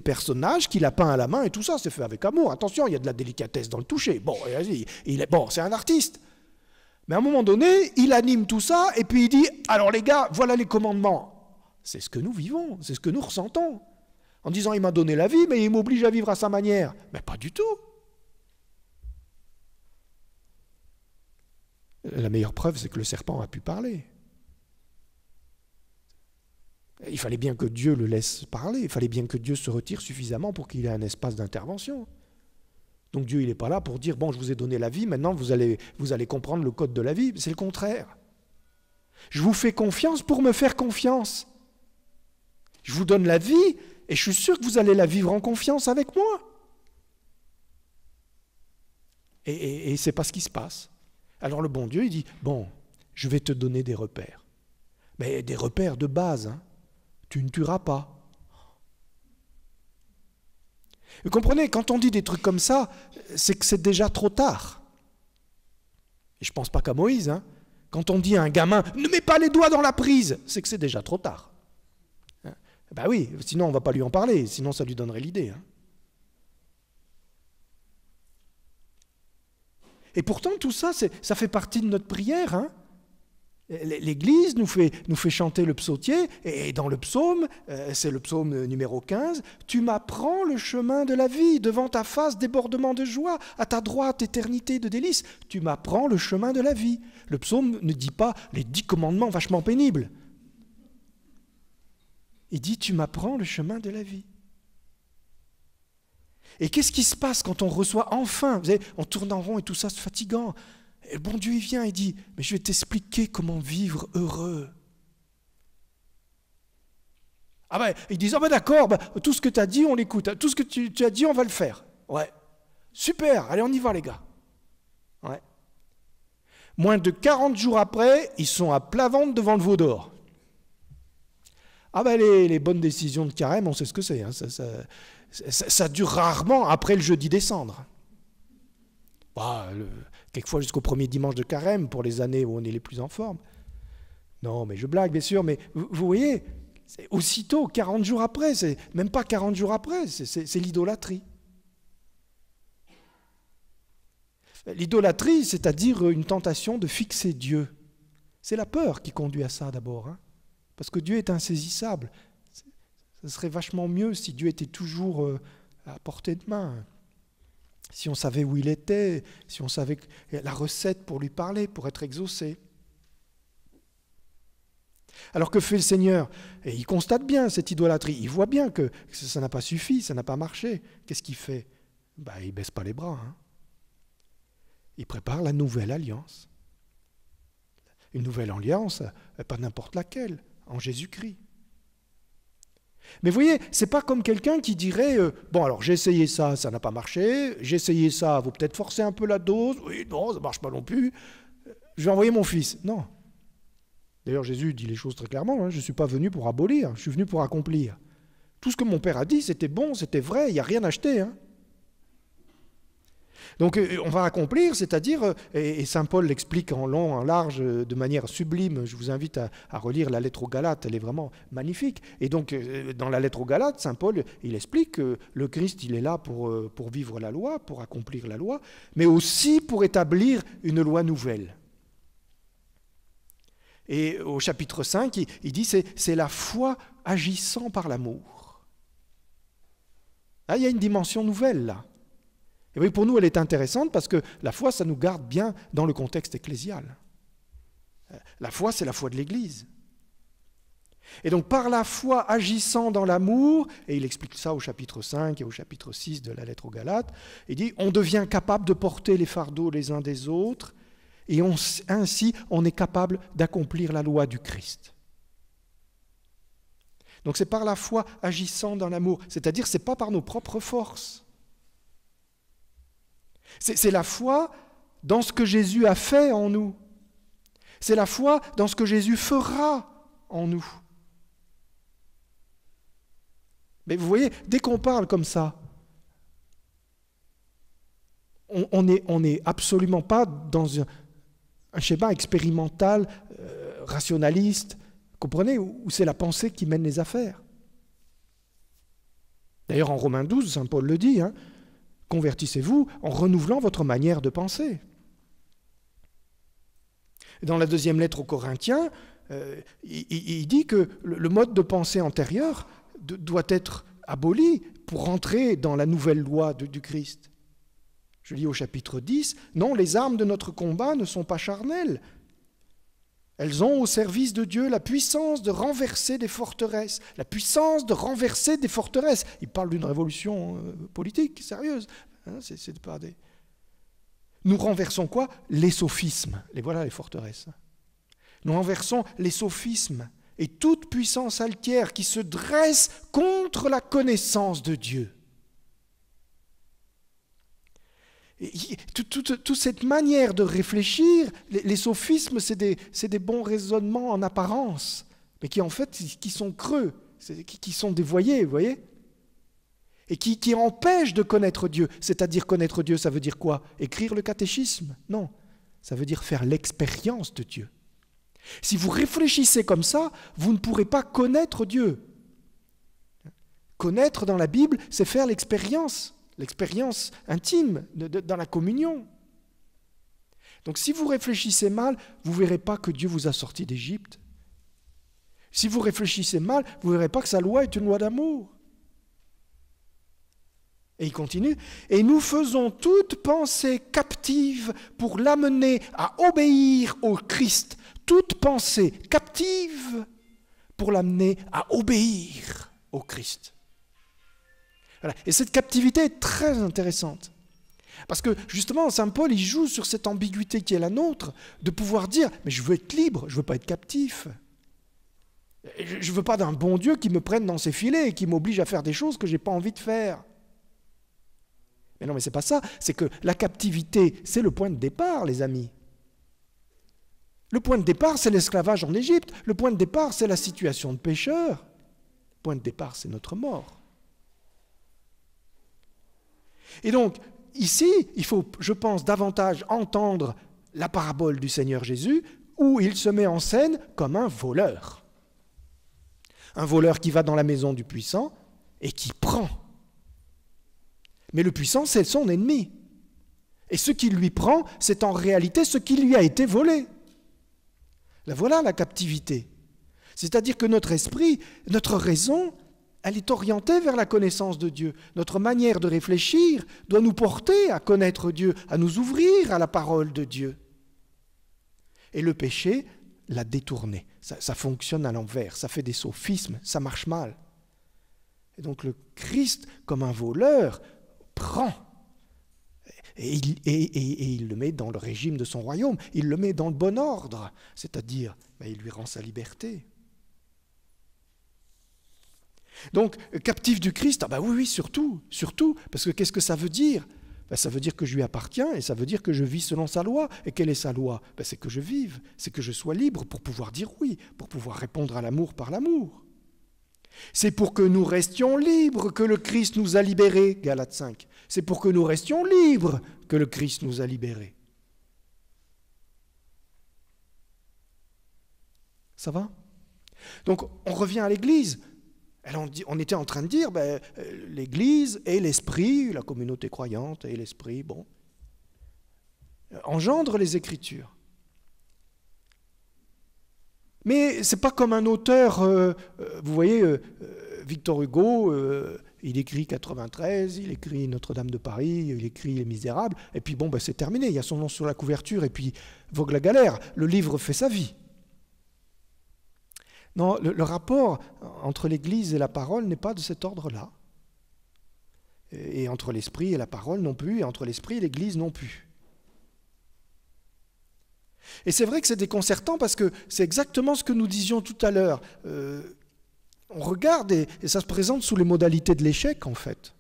personnages qu'il a peints à la main et tout ça, c'est fait avec amour. Attention, il y a de la délicatesse dans le toucher. Bon, il est, bon, c'est un artiste. Mais à un moment donné, il anime tout ça et puis il dit Alors les gars, voilà les commandements. C'est ce que nous vivons, c'est ce que nous ressentons. En disant Il m'a donné la vie, mais il m'oblige à vivre à sa manière. Mais pas du tout. La meilleure preuve, c'est que le serpent a pu parler. Il fallait bien que Dieu le laisse parler, il fallait bien que Dieu se retire suffisamment pour qu'il ait un espace d'intervention. Donc Dieu, il n'est pas là pour dire, bon, je vous ai donné la vie, maintenant vous allez, vous allez comprendre le code de la vie. C'est le contraire. Je vous fais confiance pour me faire confiance. Je vous donne la vie et je suis sûr que vous allez la vivre en confiance avec moi. Et, et, n'est c'est pas ce qui se passe. Alors le bon Dieu, il dit, bon, je vais te donner des repères. Mais des repères de base. Hein. Tu ne tueras pas. Vous comprenez, quand on dit des trucs comme ça, c'est que c'est déjà trop tard. Et je ne pense pas qu'à Moïse. Hein. Quand on dit à un gamin, ne mets pas les doigts dans la prise, c'est que c'est déjà trop tard. Hein. ben oui, sinon on ne va pas lui en parler, sinon ça lui donnerait l'idée. Hein. Et pourtant, tout ça, ça fait partie de notre prière. Hein L'Église nous fait, nous fait, chanter le psautier, et dans le psaume, euh, c'est le psaume numéro 15, Tu m'apprends le chemin de la vie, devant ta face débordement de joie, à ta droite éternité de délices, tu m'apprends le chemin de la vie. Le psaume ne dit pas les dix commandements vachement pénibles. Il dit, Tu m'apprends le chemin de la vie. Et qu'est-ce qui se passe quand on reçoit enfin Vous savez, on tourne en rond et tout ça, se fatigant. Et bon Dieu, il vient et dit, mais je vais t'expliquer comment vivre heureux. Ah ben, ils disent, ah ben d'accord, ben, tout ce que tu as dit, on l'écoute. Tout ce que tu, as dit, on va le faire. Ouais. Super, allez, on y va, les gars. Moins de 40 jours après, ils sont à plat devant le Vaudor. Ah ben, les, bonnes décisions de carême, on sait ce que c'est. Hein. Ça, ça dure rarement après le jeudi décembre quelquefois jusqu'au premier dimanche de carême pour les années où on est les plus en forme. Non, mais je blague, bien sûr, mais vous, voyez, aussitôt, 40 jours après, c'est même pas 40 jours après, c'est l'idolâtrie. L'idolâtrie, c'est-à-dire une tentation de fixer Dieu. C'est la peur qui conduit à ça d'abord, hein. parce que Dieu est insaisissable. Ce serait vachement mieux si Dieu était toujours euh, à portée de main si on savait où il était, si on savait la recette pour lui parler, pour être exaucé. Alors que fait le Seigneur Et il constate bien cette idolâtrie, il voit bien que ça n'a pas suffi, ça n'a pas marché. Qu'est-ce qu'il fait Bah, Il ne baisse pas les bras. Hein. Il prépare la nouvelle alliance. Une nouvelle alliance, euh, pas n'importe laquelle, en Jésus-Christ. Mais vous voyez, c'est pas comme quelqu'un qui dirait euh, bon alors j'ai essayé ça, ça n'a pas marché, j'ai essayé ça, vous peut-être forcer un peu la dose, oui non ça marche pas non plus, je vais envoyer mon fils. Non. D'ailleurs Jésus dit les choses très clairement, hein. je ne suis pas venu pour abolir, je suis venu pour accomplir. Tout ce que mon père a dit, c'était bon, c'était vrai, il n'y a rien acheté. Hein. Donc euh, on va accomplir, c'est-à-dire, euh, et, Saint Paul l'explique en long, en large, euh, de manière sublime, je vous invite à, relire la lettre aux Galates, elle est vraiment magnifique. Et donc dans la lettre aux Galates, Saint Paul, il explique que le Christ, il est là pour, pour vivre la loi, pour accomplir la loi, mais aussi pour établir une loi nouvelle. Et au chapitre 5, il, dit c'est, la foi agissant par l'amour. Ah, il y a une dimension nouvelle là. Et oui, pour nous, elle est intéressante parce que la foi, ça nous garde bien dans le contexte ecclésial. La foi, c'est la foi de l'Église. Et donc par la foi agissant dans l'amour, et il explique ça au chapitre 5 et au chapitre 6 de la lettre aux Galates, il dit, on devient capable de porter les fardeaux les uns des autres, et ainsi on est capable d'accomplir la loi du Christ. Donc c'est par la foi agissant dans l'amour, c'est-à-dire c'est pas par nos propres forces. C'est la foi dans ce que Jésus a fait en nous. C'est la foi dans ce que Jésus fera en nous. Mais vous voyez, dès qu'on parle comme ça, on n'est on est absolument pas dans un, schéma expérimental, euh, rationaliste, comprenez, où, c'est la pensée qui mène les affaires. D'ailleurs, en Romains 12, Saint Paul le dit, hein, Convertissez-vous en renouvelant votre manière de penser. Dans la deuxième lettre aux Corinthiens, euh, il, dit que le mode de pensée antérieur doit être aboli pour entrer dans la nouvelle loi du Christ. Je lis au chapitre 10, non, les armes de notre combat ne sont pas charnelles, elles ont au service de Dieu la puissance de renverser des forteresses, la puissance de renverser des forteresses. Il parle d'une révolution euh, politique sérieuse. Hein, c'est pas des... Nous renversons quoi Les sophismes. Les voilà les forteresses. Nous renversons les sophismes et toute puissance altière qui se dresse contre la connaissance de Dieu. Toute, toute, cette manière de réfléchir, les, sophismes, c'est des, bons raisonnements en apparence, mais qui en fait, qui sont creux, qui, sont dévoyés, vous voyez Et qui, qui empêchent de connaître Dieu. C'est-à-dire connaître Dieu, ça veut dire quoi Écrire le catéchisme Non, ça veut dire faire l'expérience de Dieu. Si vous réfléchissez comme ça, vous ne pourrez pas connaître Dieu. Connaître dans la Bible, c'est faire l'expérience l'expérience intime dans la communion. Donc si vous réfléchissez mal, vous ne verrez pas que Dieu vous a sorti d'Égypte. Si vous réfléchissez mal, vous ne verrez pas que sa loi est une loi d'amour. Et il continue, et nous faisons toute pensée captive pour l'amener à obéir au Christ. Toute pensée captive pour l'amener à obéir au Christ. Et cette captivité est très intéressante. Parce que justement, Saint Paul, il joue sur cette ambiguïté qui est la nôtre, de pouvoir dire, mais je veux être libre, je ne veux pas être captif. Je ne veux pas d'un bon Dieu qui me prenne dans ses filets et qui m'oblige à faire des choses que je n'ai pas envie de faire. Mais non, mais ce c'est pas ça. C'est que la captivité, c'est le point de départ, les amis. Le point de départ, c'est l'esclavage en Égypte. Le point de départ, c'est la situation de pécheur. Le point de départ, c'est notre mort. Et donc, ici, il faut, je pense, davantage entendre la parabole du Seigneur Jésus, où il se met en scène comme un voleur. Un voleur qui va dans la maison du puissant et qui prend. Mais le puissant, c'est son ennemi. Et ce qu'il lui prend, c'est en réalité ce qui lui a été volé. La voilà la captivité. C'est-à-dire que notre esprit, notre raison, elle est orientée vers la connaissance de Dieu. Notre manière de réfléchir doit nous porter à connaître Dieu, à nous ouvrir à la parole de Dieu. Et le péché l'a détourné. Ça, fonctionne à l'envers, ça fait des sophismes, ça marche mal. Et donc le Christ, comme un voleur, prend et il, le met dans le régime de son royaume, il le met dans le bon ordre, c'est-à-dire ben, il lui rend sa liberté. Donc, captif du Christ, ah ben oui, oui, surtout, surtout, parce que qu'est-ce que ça veut dire bah, Ça veut dire que je lui appartiens et ça veut dire que je vis selon sa loi. Et quelle est sa loi bah, C'est que je vive, c'est que je sois libre pour pouvoir dire oui, pour pouvoir répondre à l'amour par l'amour. C'est pour que nous restions libres que le Christ nous a libérés, Galate 5. C'est pour que nous restions libres que le Christ nous a libérés. Ça va Donc on revient à l'Église on était en train de dire, ben, euh, l'Église et l'Esprit, la communauté croyante et l'Esprit, bon, euh, engendrent les Écritures. Mais c'est pas comme un auteur, euh, vous voyez, Victor Hugo, il écrit 93, il écrit Notre-Dame de Paris, il écrit Les Misérables, et puis bon, ben, c'est terminé, il y a son nom sur la couverture, et puis vogue la galère, le livre fait sa vie. Non, le, rapport entre l'Église et la parole n'est pas de cet ordre-là. Et, entre l'esprit et la parole non plus, et entre l'esprit et l'Église non plus. Et c'est vrai que c'est déconcertant parce que c'est exactement ce que nous disions tout à l'heure. Euh, on regarde et, ça se présente sous les modalités de l'échec en fait.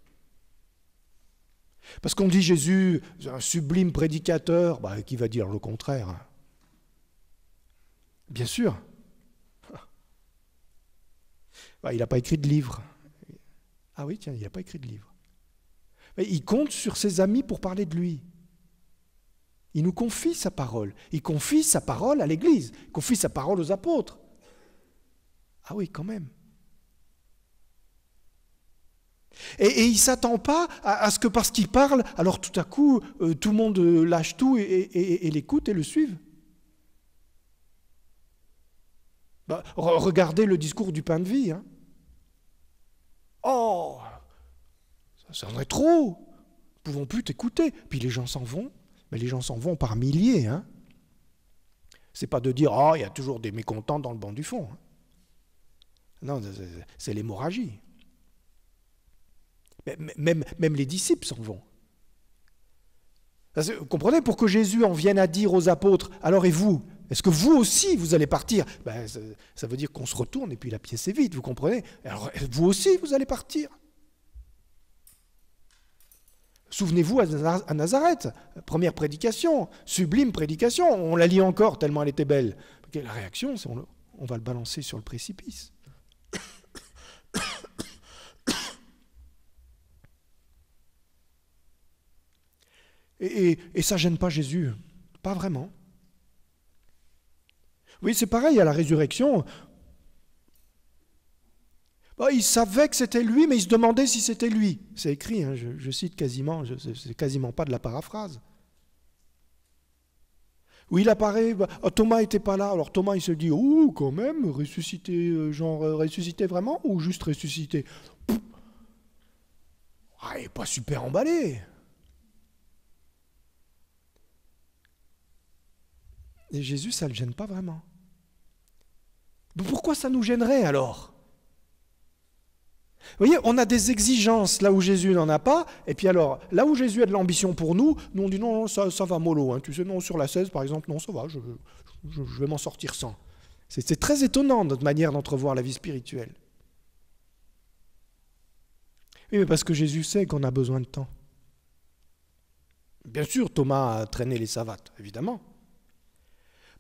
Parce qu'on dit Jésus, un sublime prédicateur, bah, qui va dire le contraire Bien sûr. Bah, il n'a pas écrit de livre. Ah oui, tiens, il n'a pas écrit de livre. Mais il compte sur ses amis pour parler de lui. Il nous confie sa parole. Il confie sa parole à l'Église. Il confie sa parole aux apôtres. Ah oui, quand même. Et, il ne s'attend pas à, ce que parce qu'il parle, alors tout à coup, euh, tout le monde euh, lâche tout et, l'écoute et le suive. Bah, regardez le discours du pain de vie. Hein. Oh Ça en est trop Nous pouvons plus t'écouter. Puis les gens s'en vont, mais les gens s'en vont par milliers. Hein. C'est pas de dire Oh, il y a toujours des mécontents dans le banc du fond. Hein. Non, c'est l'hémorragie. Même, même les disciples s'en vont. Vous comprenez Pour que Jésus en vienne à dire aux apôtres Alors et vous est-ce que vous aussi, vous allez partir ben, ça, veut dire qu'on se retourne et puis la pièce est vide, vous comprenez Alors, vous aussi, vous allez partir. Souvenez-vous à Nazareth, première prédication, sublime prédication, on la lit encore tellement elle était belle. La réaction, c'est on, va le balancer sur le précipice. Et, ça et, ça gêne pas Jésus. Pas vraiment. Oui, c'est pareil à la résurrection. Bah, il savait que c'était lui, mais il se demandait si c'était lui. C'est écrit, hein, je, cite quasiment, c'est quasiment pas de la paraphrase. Oui, il apparaît, bah, oh, Thomas n'était pas là, alors Thomas il se dit, ouh, quand même, ressuscité, euh, genre euh, ressuscité vraiment, ou juste ressuscité ah, Il n'est pas super emballé. Et Jésus, ça ne le gêne pas vraiment. Mais pourquoi ça nous gênerait alors Vous voyez, on a des exigences là où Jésus n'en a pas, et puis alors, là où Jésus a de l'ambition pour nous, nous on dit non, ça, ça, va mollo, hein. tu sais, non, sur la 16 par exemple, non, ça va, je, vais m'en sortir sans. C'est très étonnant notre manière d'entrevoir la vie spirituelle. Oui, mais parce que Jésus sait qu'on a besoin de temps. Bien sûr, Thomas a traîné les savates, évidemment.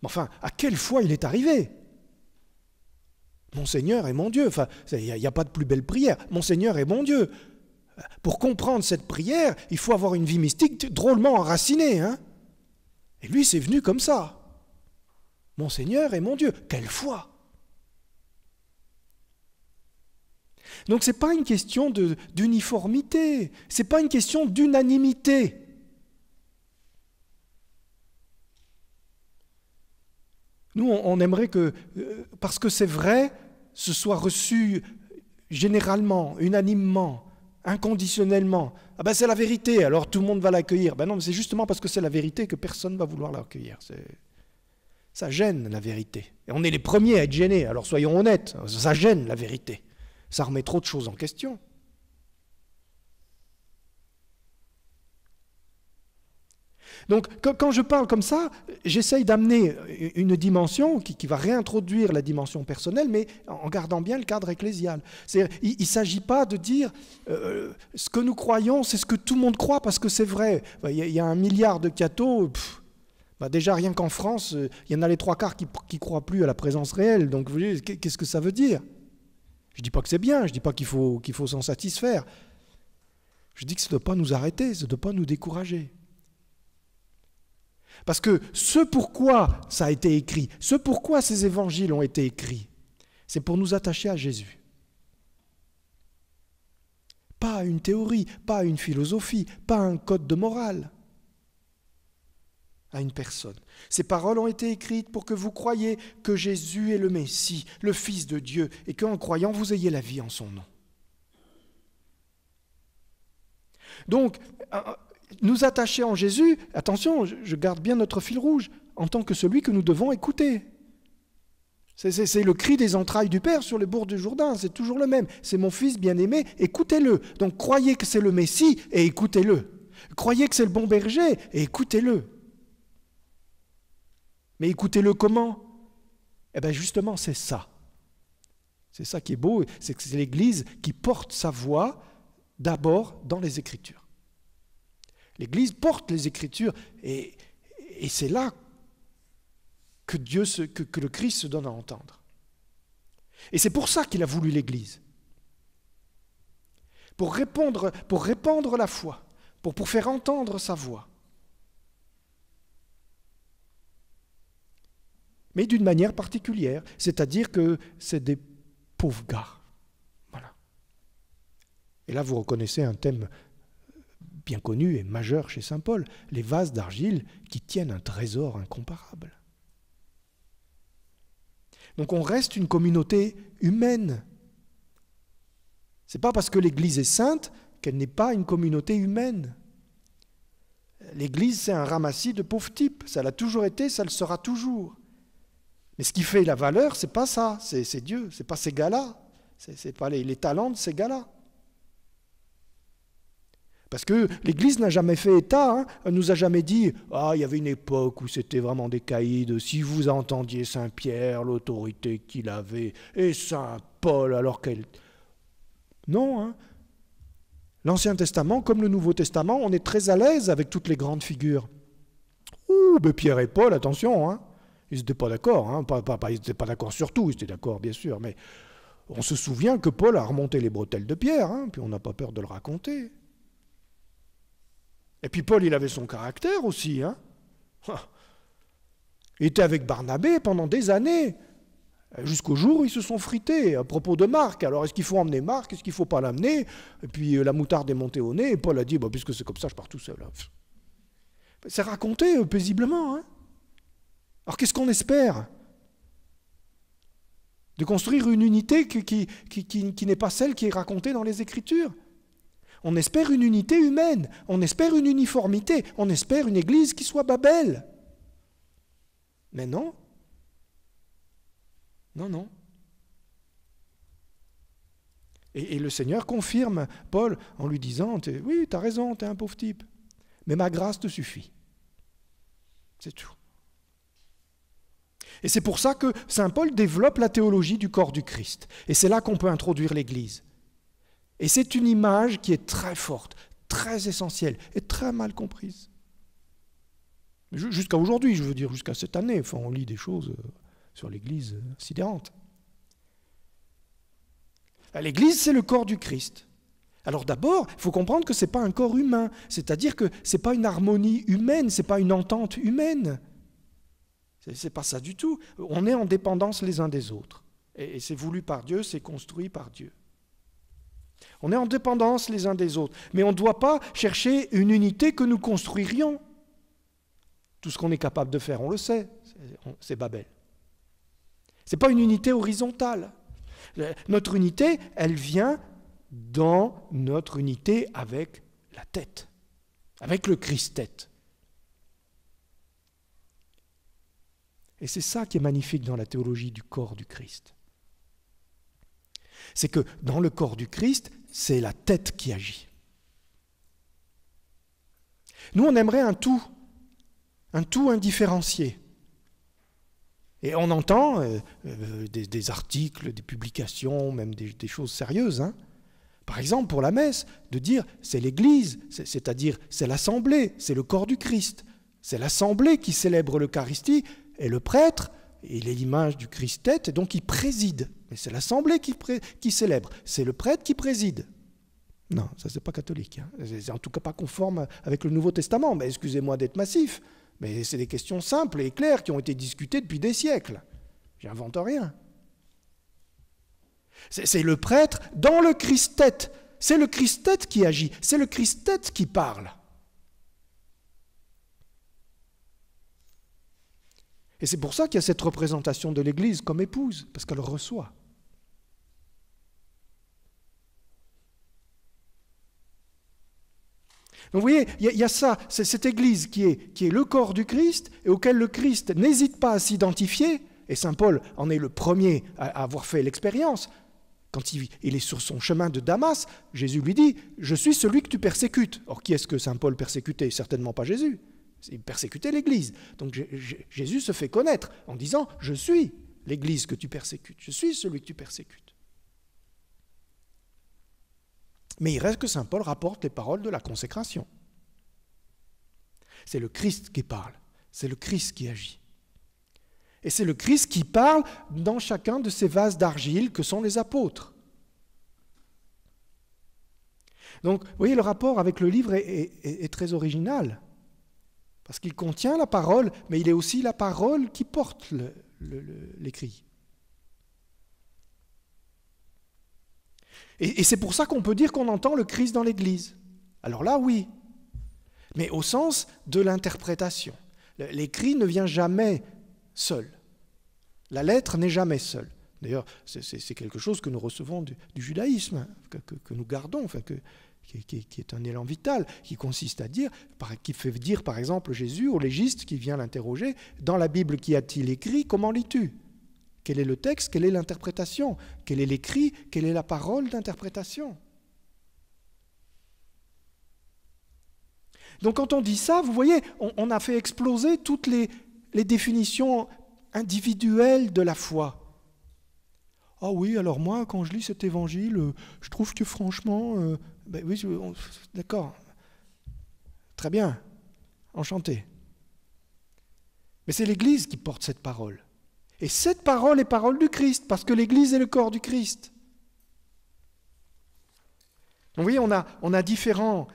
Mais enfin, à quelle fois il est arrivé Mon Seigneur et mon Dieu. Enfin, il n'y a, pas de plus belle prière. Mon Seigneur et mon Dieu. Pour comprendre cette prière, il faut avoir une vie mystique drôlement enracinée. Hein et lui, c'est venu comme ça. Mon Seigneur et mon Dieu. Quelle foi donc ce n'est pas une question d'uniformité, ce n'est pas une question d'unanimité. Nous, on aimerait que, euh, parce que c'est vrai, ce soit reçu généralement, unanimement, inconditionnellement. Ah ben c'est la vérité, alors tout le monde va l'accueillir. Ben non, mais c'est justement parce que c'est la vérité que personne ne va vouloir l'accueillir. Ça gêne la vérité. Et on est les premiers à être gênés, alors soyons honnêtes, ça gêne la vérité. Ça remet trop de choses en question. Donc quand je parle comme ça, j'essaye d'amener une dimension qui, va réintroduire la dimension personnelle, mais en gardant bien le cadre ecclésial. Il ne s'agit pas de dire euh, euh, ce que nous croyons, c'est ce que tout le monde croit, parce que c'est vrai. Il y, a, un milliard de cathos. Bah, déjà, rien qu'en France, euh, il y en a les trois quarts qui ne croient plus à la présence réelle. Donc, qu'est-ce que ça veut dire Je ne dis pas que c'est bien, je ne dis pas qu'il faut s'en satisfaire. Je dis que ça ne doit pas nous arrêter, ça ne doit pas nous décourager. Parce que ce pourquoi ça a été écrit, ce pourquoi ces évangiles ont été écrits, c'est pour nous attacher à Jésus. Pas à une théorie, pas à une philosophie, pas à un code de morale, à une personne. Ces paroles ont été écrites pour que vous croyiez que Jésus est le Messie, le Fils de Dieu, et qu'en croyant, vous ayez la vie en son nom. Donc, nous attacher en Jésus, attention, je garde bien notre fil rouge, en tant que celui que nous devons écouter. C'est le cri des entrailles du Père sur les bourgs du Jourdain, c'est toujours le même. C'est mon Fils bien-aimé, écoutez-le. Donc croyez que c'est le Messie et écoutez-le. Croyez que c'est le bon berger et écoutez-le. Mais écoutez-le comment Eh bien justement, c'est ça. C'est ça qui est beau, c'est que c'est l'Église qui porte sa voix d'abord dans les Écritures. L'Église porte les Écritures et, et c'est là que, Dieu que le Christ se donne à entendre. Et c'est pour ça qu'il a voulu l'Église. Pour, répondre, pour répandre la foi, pour, pour faire entendre sa voix. Mais d'une manière particulière, c'est-à-dire que c'est des pauvres gars. Voilà. Et là, vous reconnaissez un thème bien connu et majeur chez Saint Paul, les vases d'argile qui tiennent un trésor incomparable. Donc on reste une communauté humaine. C'est pas parce que l'Église est sainte qu'elle n'est pas une communauté humaine. L'Église, c'est un ramassis de pauvres types. Ça l'a toujours été, ça le sera toujours. Mais ce qui fait la valeur, c'est pas ça, c'est Dieu, c'est pas ces gars-là, c'est pas les, les talents de ces gars-là. Parce que l'Église n'a jamais fait état, hein. elle ne nous a jamais dit Ah, il y avait une époque où c'était vraiment des caïdes, si vous entendiez Saint Pierre, l'autorité qu'il avait, et Saint Paul, alors qu'elle. Non, hein. L'Ancien Testament, comme le Nouveau Testament, on est très à l'aise avec toutes les grandes figures. Ouh, mais Pierre et Paul, attention, hein. ils n'étaient pas d'accord, hein. pas, pas, pas, ils n'étaient pas d'accord sur tout, ils étaient d'accord, bien sûr, mais on se souvient que Paul a remonté les bretelles de Pierre, hein, puis on n'a pas peur de le raconter. Et puis Paul, il avait son caractère aussi. Hein il était avec Barnabé pendant des années, jusqu'au jour où ils se sont frités à propos de Marc. Alors, est-ce qu'il faut emmener Marc Est-ce qu'il ne faut pas l'amener Et puis euh, la moutarde est montée au nez, et Paul a dit bah, puisque c'est comme ça, je pars tout seul. Hein. C'est raconté euh, paisiblement. Hein Alors, qu'est-ce qu'on espère De construire une unité qui n'est pas celle qui est racontée dans les Écritures on espère une unité humaine, on espère une uniformité, on espère une Église qui soit Babel. Mais non. Non, non. Et, le Seigneur confirme Paul en lui disant, oui, tu as raison, tu es un pauvre type, mais ma grâce te suffit. C'est tout. Et c'est pour ça que Saint Paul développe la théologie du corps du Christ. Et c'est là qu'on peut introduire l'Église. Et c'est une image qui est très forte, très essentielle et très mal comprise. Jusqu'à aujourd'hui, je veux dire, jusqu'à cette année, enfin, on lit des choses euh, sur l'Église euh, sidérantes. Euh, L'Église, c'est le corps du Christ. Alors d'abord, il faut comprendre que ce n'est pas un corps humain, c'est-à-dire que ce n'est pas une harmonie humaine, ce n'est pas une entente humaine. Ce n'est pas ça du tout. On est en dépendance les uns des autres. Et, c'est voulu par Dieu, c'est construit par Dieu. On est en dépendance les uns des autres. Mais on ne doit pas chercher une unité que nous construirions. Tout ce qu'on est capable de faire, on le sait, c'est Babel. Ce n'est pas une unité horizontale. Euh, notre unité, elle vient dans notre unité avec la tête, avec le Christ-tête. Et c'est ça qui est magnifique dans la théologie du corps du Christ. C'est que dans le corps du Christ, c'est la tête qui agit. Nous, on aimerait un tout, un tout indifférencié. Et on entend euh, euh, des, articles, des publications, même des, choses sérieuses. Hein. Par exemple, pour la messe, de dire c'est l'Église, c'est-à-dire c'est l'Assemblée, c'est le corps du Christ, c'est l'Assemblée qui célèbre l'Eucharistie, et le prêtre, il est l'image du Christ-tête, donc il préside. Mais c'est l'assemblée qui, célèbre, c'est le prêtre qui préside. Non, ça c'est pas catholique. Hein. C'est en tout cas pas conforme avec le Nouveau Testament. Mais excusez-moi d'être massif, mais c'est des questions simples et claires qui ont été discutées depuis des siècles. J'invente rien. C'est le prêtre dans le Christ-tête. C'est le Christ-tête qui agit, c'est le Christ-tête qui parle. Et c'est pour ça qu'il y a cette représentation de l'Église comme épouse, parce qu'elle reçoit. vous voyez, il y, a ça, c'est cette Église qui est, qui est le corps du Christ et auquel le Christ n'hésite pas à s'identifier, et Saint Paul en est le premier à, avoir fait l'expérience. Quand il, est sur son chemin de Damas, Jésus lui dit, je suis celui que tu persécutes. Or, qui est-ce que Saint Paul persécutait Certainement pas Jésus. Il persécutait l'Église. Donc Jésus se fait connaître en disant, je suis l'Église que tu persécutes, je suis celui que tu persécutes. Mais il reste que Saint Paul rapporte les paroles de la consécration. C'est le Christ qui parle, c'est le Christ qui agit. Et c'est le Christ qui parle dans chacun de ces vases d'argile que sont les apôtres. Donc, vous voyez, le rapport avec le livre est très original. Parce qu'il contient la parole, mais il est aussi la parole qui porte l'écrit. Et, c'est pour ça qu'on peut dire qu'on entend le Christ dans l'Église. Alors là, oui, mais au sens de l'interprétation. L'écrit ne vient jamais seul. La lettre n'est jamais seule. D'ailleurs, c'est quelque chose que nous recevons du, judaïsme, que, que nous gardons, enfin, que, qui, est un élan vital, qui consiste à dire, par, qui fait dire par exemple Jésus au légiste qui vient l'interroger, dans la Bible qui a-t-il écrit, comment lis-tu Quel est le texte Quelle est l'interprétation Quel est l'écrit Quelle est la parole d'interprétation Donc quand on dit ça, vous voyez, on, a fait exploser toutes les, définitions individuelles de la foi. Ah oui, alors moi, quand je lis cet évangile, euh, je trouve que franchement, euh, ben oui, d'accord. Très bien. Enchanté. Mais c'est l'Église qui porte cette parole. Et cette parole est parole du Christ, parce que l'Église est le corps du Christ. vous voyez, on a, on a, différents,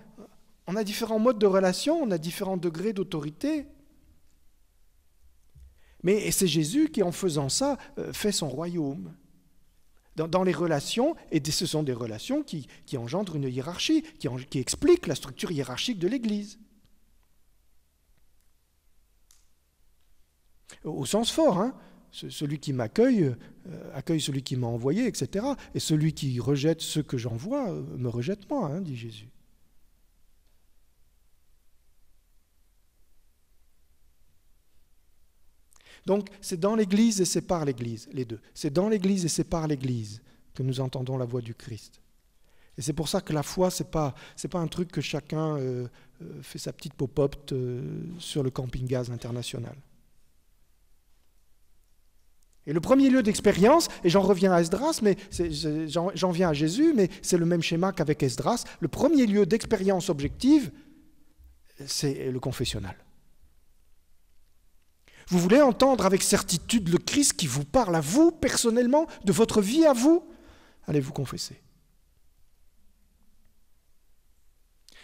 on a différents modes de relation, on a différents degrés d'autorité. Mais c'est Jésus qui, en faisant ça, euh, fait son royaume dans, les relations, et ce sont des relations qui, engendrent une hiérarchie, qui, expliquent la structure hiérarchique de l'Église. Au sens fort, hein, celui qui m'accueille euh, accueille celui qui m'a envoyé, etc. Et celui qui rejette ce que j'envoie euh, me rejette moi, hein, dit Jésus. Donc c'est dans l'Église et c'est par l'Église, les deux. C'est dans l'Église et c'est par l'Église que nous entendons la voix du Christ. Et c'est pour ça que la foi, ce n'est pas, un truc que chacun euh, euh, fait sa petite pop-up euh, sur le camping-gaz international. Et le premier lieu d'expérience, et j'en reviens à Esdras, mais j'en viens à Jésus, mais c'est le même schéma qu'avec Esdras, le premier lieu d'expérience objective, c'est le confessionnal. Vous voulez entendre avec certitude le Christ qui vous parle à vous personnellement, de votre vie à vous Allez vous confesser.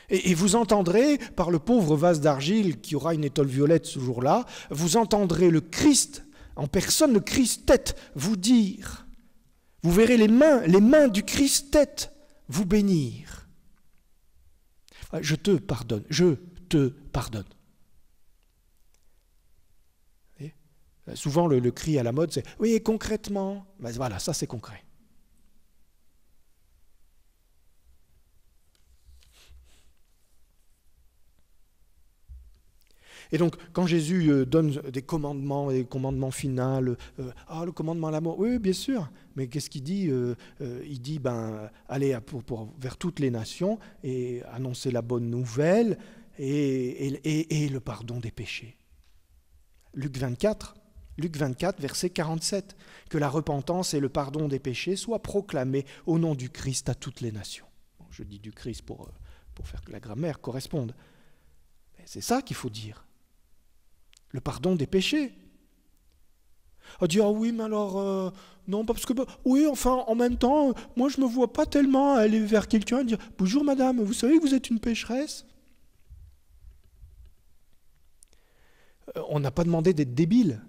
Et, vous entendrez, par le pauvre vase d'argile qui aura une étoile violette ce jour-là, vous entendrez le Christ, en personne le Christ tête, vous dire, vous verrez les mains, les mains du Christ tête vous bénir. Je te pardonne, je te pardonne. Euh, souvent, le, cri à la mode, c'est Oui, concrètement. Mais ben, voilà, ça, c'est concret. Et donc, quand Jésus euh, donne euh, des commandements, des commandements finaux, ah, le commandement à l'amour, oui, bien sûr, mais qu'est-ce qu'il dit Il dit, ben, allez pour, pour, vers toutes les nations et annoncez la bonne nouvelle et, et, et le pardon des péchés. Luc 24, Luc 24, verset 47, que la repentance et le pardon des péchés soient proclamés au nom du Christ à toutes les nations. Je dis du Christ pour, euh, pour faire que la grammaire corresponde. C'est ça qu'il faut dire. Le pardon des péchés. On ah, dit, ah oui, mais alors, euh, non, parce que, bah, oui, enfin, en même temps, moi, je ne me vois pas tellement aller vers quelqu'un et dire, bonjour madame, vous savez que vous êtes une pécheresse euh, On n'a pas demandé d'être débile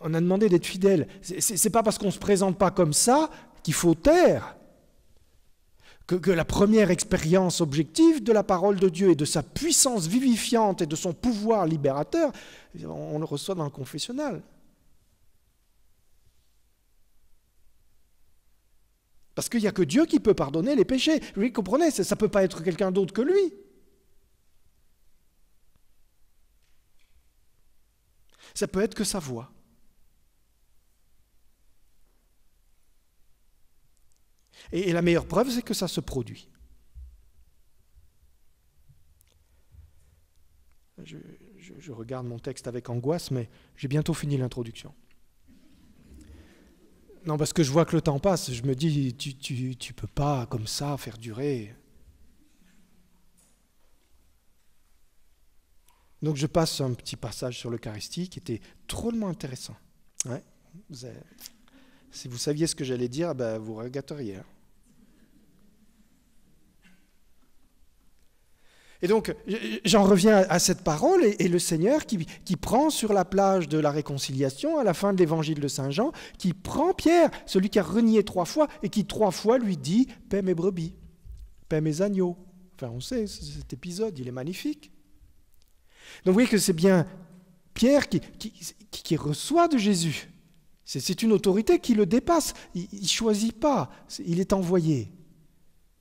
on a demandé d'être fidèle. C'est pas parce qu'on ne se présente pas comme ça qu'il faut taire. Que, la première expérience objective de la parole de Dieu et de sa puissance vivifiante et de son pouvoir libérateur, on, le reçoit dans le confessionnal. Parce qu'il n'y a que Dieu qui peut pardonner les péchés. Vous comprenez, ça ne peut pas être quelqu'un d'autre que lui. Ça peut être que sa voix. Et, la meilleure preuve, c'est que ça se produit. Je, regarde mon texte avec angoisse, mais j'ai bientôt fini l'introduction. Non, parce que je vois que le temps passe, je me dis, tu, tu, peux pas comme ça faire durer. Donc je passe un petit passage sur l'Eucharistie qui était trop intéressant. Si vous saviez ce que j'allais dire, ben vous regretteriez. Hein. Et donc, j'en reviens à cette parole et, le Seigneur qui, qui, prend sur la plage de la réconciliation, à la fin de l'évangile de Saint Jean, qui prend Pierre, celui qui a renié trois fois et qui trois fois lui dit Paix mes brebis, paix mes agneaux. Enfin, on sait, cet épisode, il est magnifique. Donc, vous voyez que c'est bien Pierre qui, qui, qui reçoit de Jésus c'est une autorité qui le dépasse. Il ne choisit pas, il est envoyé.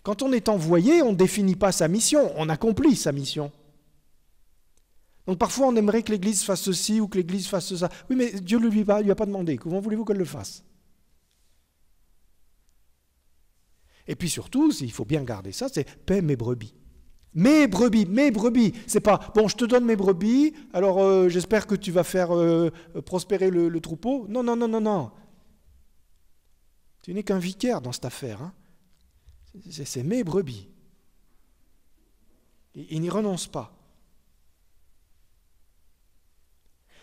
Quand on est envoyé, on ne définit pas sa mission, on accomplit sa mission. Donc parfois on aimerait que l'Église fasse ceci ou que l'Église fasse ça. Oui, mais Dieu ne lui, lui a pas demandé. Comment voulez-vous qu'elle le fasse Et puis surtout, il faut bien garder ça, c'est paix mes brebis. Mes brebis, mes brebis. C'est pas bon, je te donne mes brebis, alors euh, j'espère que tu vas faire euh, prospérer le, troupeau. Non, non, non, non, non. Tu n'es qu'un vicaire dans cette affaire. Hein. C'est mes brebis. Il, n'y renonce pas.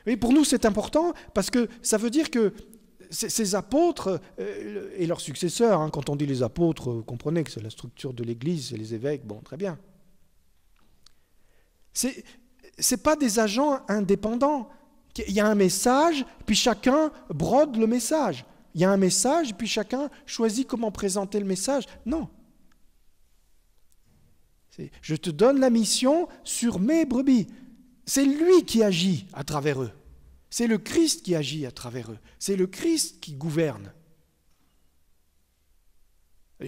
Et pour nous, c'est important parce que ça veut dire que ces apôtres euh, et leurs successeurs, hein, quand on dit les apôtres, vous comprenez que c'est la structure de l'Église, c'est les évêques, bon, très bien. Ce n'est pas des agents indépendants. Il y a un message, puis chacun brode le message. Il y a un message, puis chacun choisit comment présenter le message. Non. Je te donne la mission sur mes brebis. C'est lui qui agit à travers eux. C'est le Christ qui agit à travers eux. C'est le Christ qui gouverne.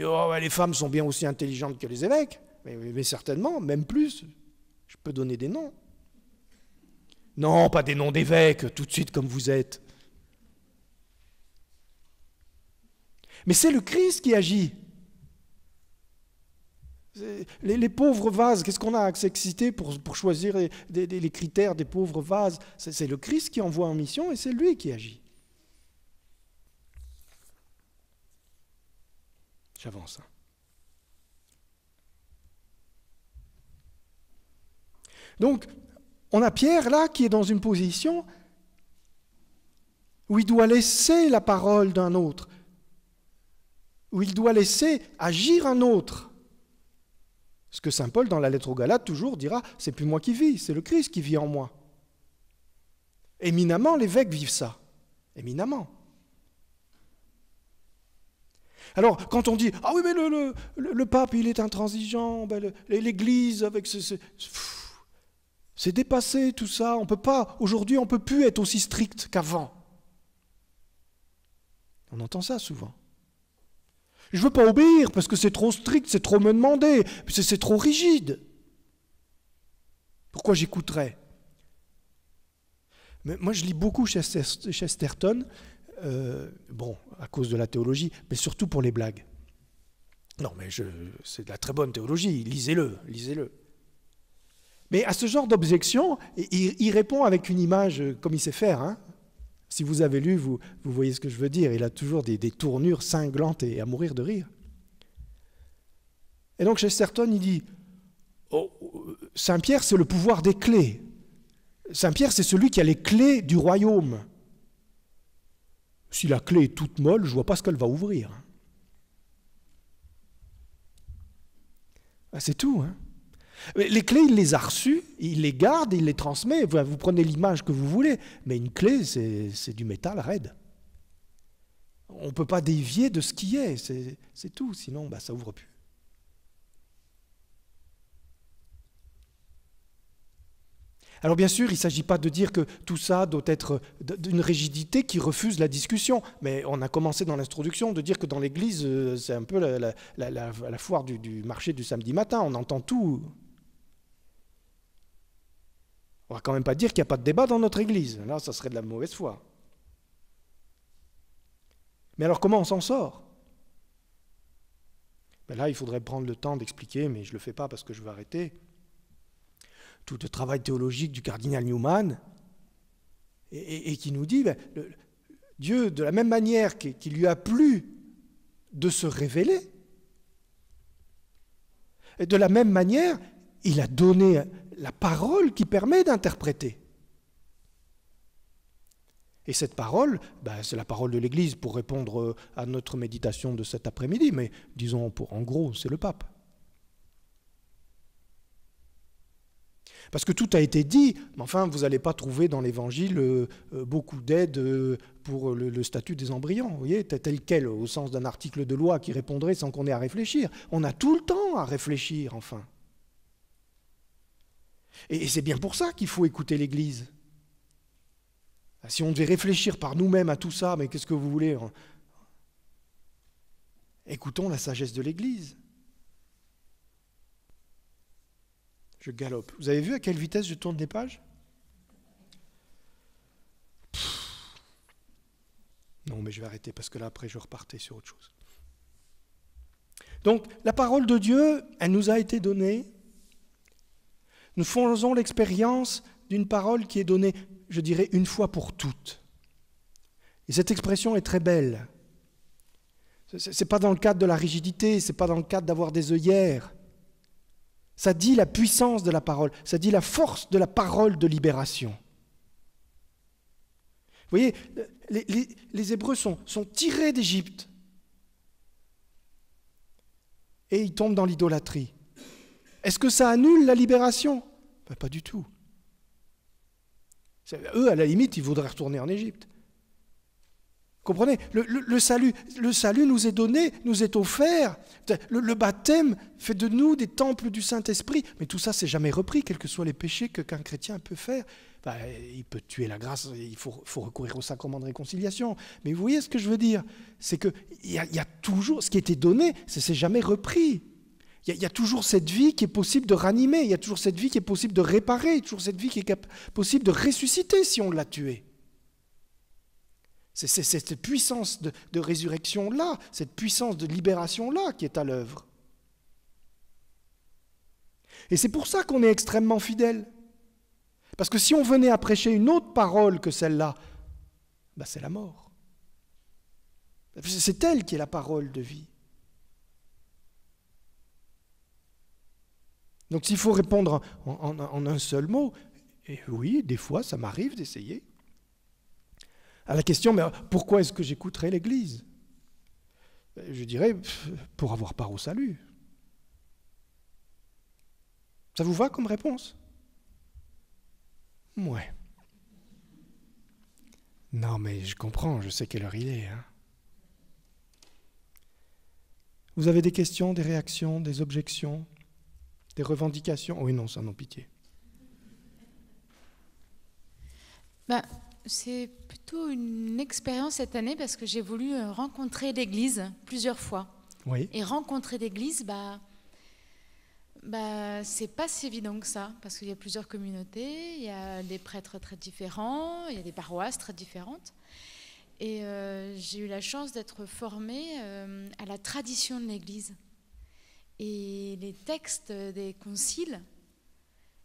Oh, les femmes sont bien aussi intelligentes que les évêques, mais certainement, même plus, peut donner des noms. Non, pas des noms d'évêques, tout de suite comme vous êtes. Mais c'est le Christ qui agit. Les, pauvres vases, qu'est-ce qu'on a à s'exciter pour, choisir les, critères des pauvres vases C'est le Christ qui envoie en mission et c'est lui qui agit. J'avance. Hein. Donc, on a Pierre là qui est dans une position où il doit laisser la parole d'un autre, où il doit laisser agir un autre. Ce que Saint Paul dans la lettre aux Galates toujours dira, c'est plus moi qui vis, c'est le Christ qui vit en moi. Éminemment, l'évêque vivent ça. Éminemment. Alors, quand on dit Ah oui, mais le, pape, il est intransigeant, ben, l'Église avec ce. C'est dépassé tout ça. On peut pas, aujourd'hui, on peut plus être aussi strict qu'avant. On entend ça souvent. Je veux pas obéir parce que c'est trop strict, c'est trop me demander, c'est trop rigide. Pourquoi j'écouterais Mais moi, je lis beaucoup Chesterton, euh, bon, à cause de la théologie, mais surtout pour les blagues. Non, mais c'est de la très bonne théologie, lisez-le, lisez-le. Mais à ce genre d'objection, il, répond avec une image euh, comme il sait faire. Hein. Si vous avez lu, vous, voyez ce que je veux dire. Il a toujours des, tournures cinglantes et à mourir de rire. Et donc chez Chesterton, il dit, oh, euh, Saint-Pierre, c'est le pouvoir des clés. Saint-Pierre, c'est celui qui a les clés du royaume. Si la clé est toute molle, je ne vois pas ce qu'elle va ouvrir. Ah, c'est tout. Hein les clés, il les a reçues, il les garde, il les transmet. Vous, prenez l'image que vous voulez, mais une clé, c'est du métal raide. On ne peut pas dévier de ce qui est, c'est tout, sinon bah, ça ouvre plus. Alors bien sûr, il ne s'agit pas de dire que tout ça doit être d'une rigidité qui refuse la discussion, mais on a commencé dans l'introduction de dire que dans l'Église, euh, c'est un peu la, foire du marché du samedi matin, on entend tout, on ne va quand même pas dire qu'il n'y a pas de débat dans notre Église. Là, ça serait de la mauvaise foi. Mais alors comment on s'en sort ben Là, il faudrait prendre le temps d'expliquer, mais je ne le fais pas parce que je veux arrêter. Tout le travail théologique du cardinal Newman, et, qui nous dit, ben, Dieu, de la même manière qu'il lui a plu de se révéler, et de la même manière, il a donné la parole qui permet d'interpréter. Et cette parole, ben, c'est la parole de l'Église pour répondre euh, à notre méditation de cet après-midi, mais disons pour en gros, c'est le pape. Parce que tout a été dit, mais enfin, vous n'allez pas trouver dans l'Évangile euh, euh, beaucoup d'aide pour le, statut des embryons, vous voyez, tel quel, au sens d'un article de loi qui répondrait sans qu'on ait à réfléchir. On a tout le temps à réfléchir, enfin. Et, c'est bien pour ça qu'il faut écouter l'Église. Ah, si on devait réfléchir par nous-mêmes à tout ça, mais qu'est-ce que vous voulez hein Écoutons la sagesse de l'Église. Je galope. Vous avez vu à quelle vitesse je tourne les pages Non, mais je vais arrêter parce que là, après, je repartais sur autre chose. Donc, la parole de Dieu, elle nous a été donnée nous faisons l'expérience d'une parole qui est donnée, je dirais, une fois pour toutes. Et cette expression est très belle. Ce n'est pas dans le cadre de la rigidité, ce n'est pas dans le cadre d'avoir des œillères. Ça dit la puissance de la parole, ça dit la force de la parole de libération. Vous voyez, les, Hébreux sont tirés d'Égypte et ils tombent dans l'idolâtrie. Est-ce que ça annule la libération ben, pas du tout. Eux, à la limite, ils voudraient retourner en Égypte. Comprenez le, salut, le salut nous est donné, nous est offert. Le, baptême fait de nous des temples du Saint-Esprit. Mais tout ça, c'est jamais repris, quels que soient les péchés que, qu'un chrétien peut faire. Ben, il peut tuer la grâce, il faut, recourir au sacrement de réconciliation. Mais vous voyez ce que je veux dire C'est qu'il y, a toujours, ce qui était donné, c'est jamais repris. Il y, a toujours cette vie qui est possible de ranimer, il y a toujours cette vie qui est possible de réparer, il y a toujours cette vie qui est possible de ressusciter si on l'a tuée. C'est cette puissance de, résurrection-là, cette puissance de libération-là qui est à l'œuvre. Et c'est pour ça qu'on est extrêmement fidèle. Parce que si on venait à prêcher une autre parole que celle-là, bah, c'est la mort. C'est elle qui est la parole de vie. Donc s'il faut répondre en, un seul mot, et eh oui, des fois, ça m'arrive d'essayer. À la question, mais pourquoi est-ce que j'écouterai l'Église ben, Je dirais, pour avoir part au salut. Ça vous va comme réponse Ouais. Non, mais je comprends, je sais quelle heure il est. Hein. Vous avez des questions, des réactions, des objections des revendications. Oui, non, ça, non, pitié. Ben, c'est plutôt une expérience cette année parce que j'ai voulu euh, rencontrer l'Église plusieurs fois. Oui. Et rencontrer l'Église, bah, bah, c'est pas si évident que ça, parce qu'il y a plusieurs communautés, il y a des prêtres très différents, il y a des paroisses très différentes. Et euh, j'ai eu la chance d'être formée euh, à la tradition de l'Église. Et les textes des conciles,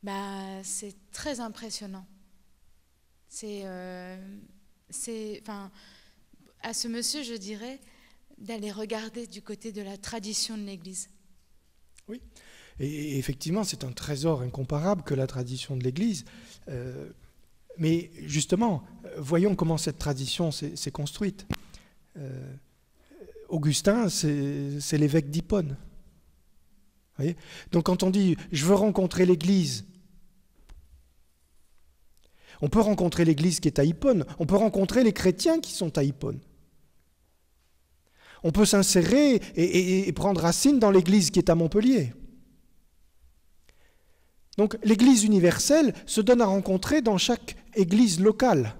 bah, c'est très impressionnant. C'est, euh, c'est, enfin, à ce monsieur, je dirais, d'aller regarder du côté de la tradition de l'Église. Oui, et effectivement, c'est un trésor incomparable que la tradition de l'Église. Euh, mais justement, voyons comment cette tradition s'est, construite. Euh, Augustin, c'est, c'est l'évêque d'Hippone. Donc quand on dit je veux rencontrer l'Église, on peut rencontrer l'Église qui est à Hippone, on peut rencontrer les chrétiens qui sont à Hippone. On peut s'insérer et, prendre racine dans l'Église qui est à Montpellier. Donc l'Église universelle se donne à rencontrer dans chaque Église locale.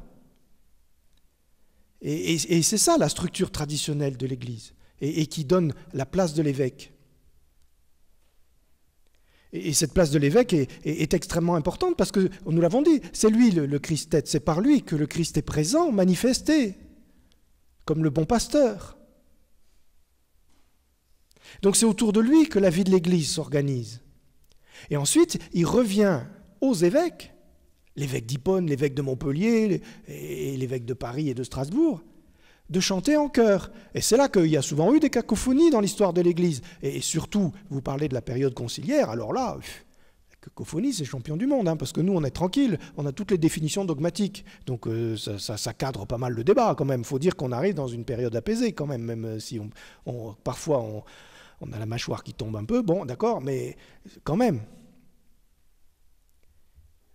et c'est ça la structure traditionnelle de l'Église, et qui donne la place de l'évêque. Et, cette place de l'évêque est, extrêmement importante parce que, nous l'avons dit, c'est lui le, Christ tête, c'est par lui que le Christ est présent, manifesté, comme le bon pasteur. Donc c'est autour de lui que la vie de l'Église s'organise. Et ensuite, il revient aux évêques, l'évêque d'Hippone, l'évêque de Montpellier, et l'évêque de Paris et de Strasbourg, de chanter en chœur. Et c'est là qu'il y a souvent eu des cacophonies dans l'histoire de l'Église. Et, surtout, vous parlez de la période conciliaire, alors là, cacophonie, c'est champion du monde, hein, parce que nous, on est tranquille, on a toutes les définitions dogmatiques. Donc euh, ça, cadre pas mal le débat quand même. faut dire qu'on arrive dans une période apaisée quand même, même euh, si parfois on, a la mâchoire qui tombe un peu. Bon, d'accord, mais quand même.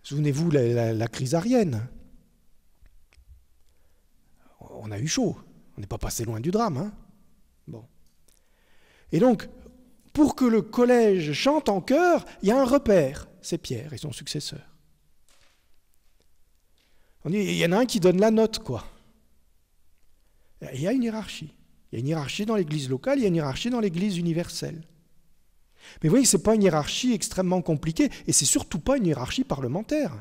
Souvenez-vous la, la, la crise arienne. On a eu chaud. On n'est pas passé loin du drame. Hein bon. Et donc, pour que le collège chante en chœur, il y a un repère. C'est Pierre et son successeur. il y en a un qui donne la note, quoi. Il y a une hiérarchie. Il y a une hiérarchie dans l'Église locale, il y a une hiérarchie dans l'Église universelle. Mais vous voyez, ce n'est pas une hiérarchie extrêmement compliquée, et c'est surtout pas une hiérarchie parlementaire.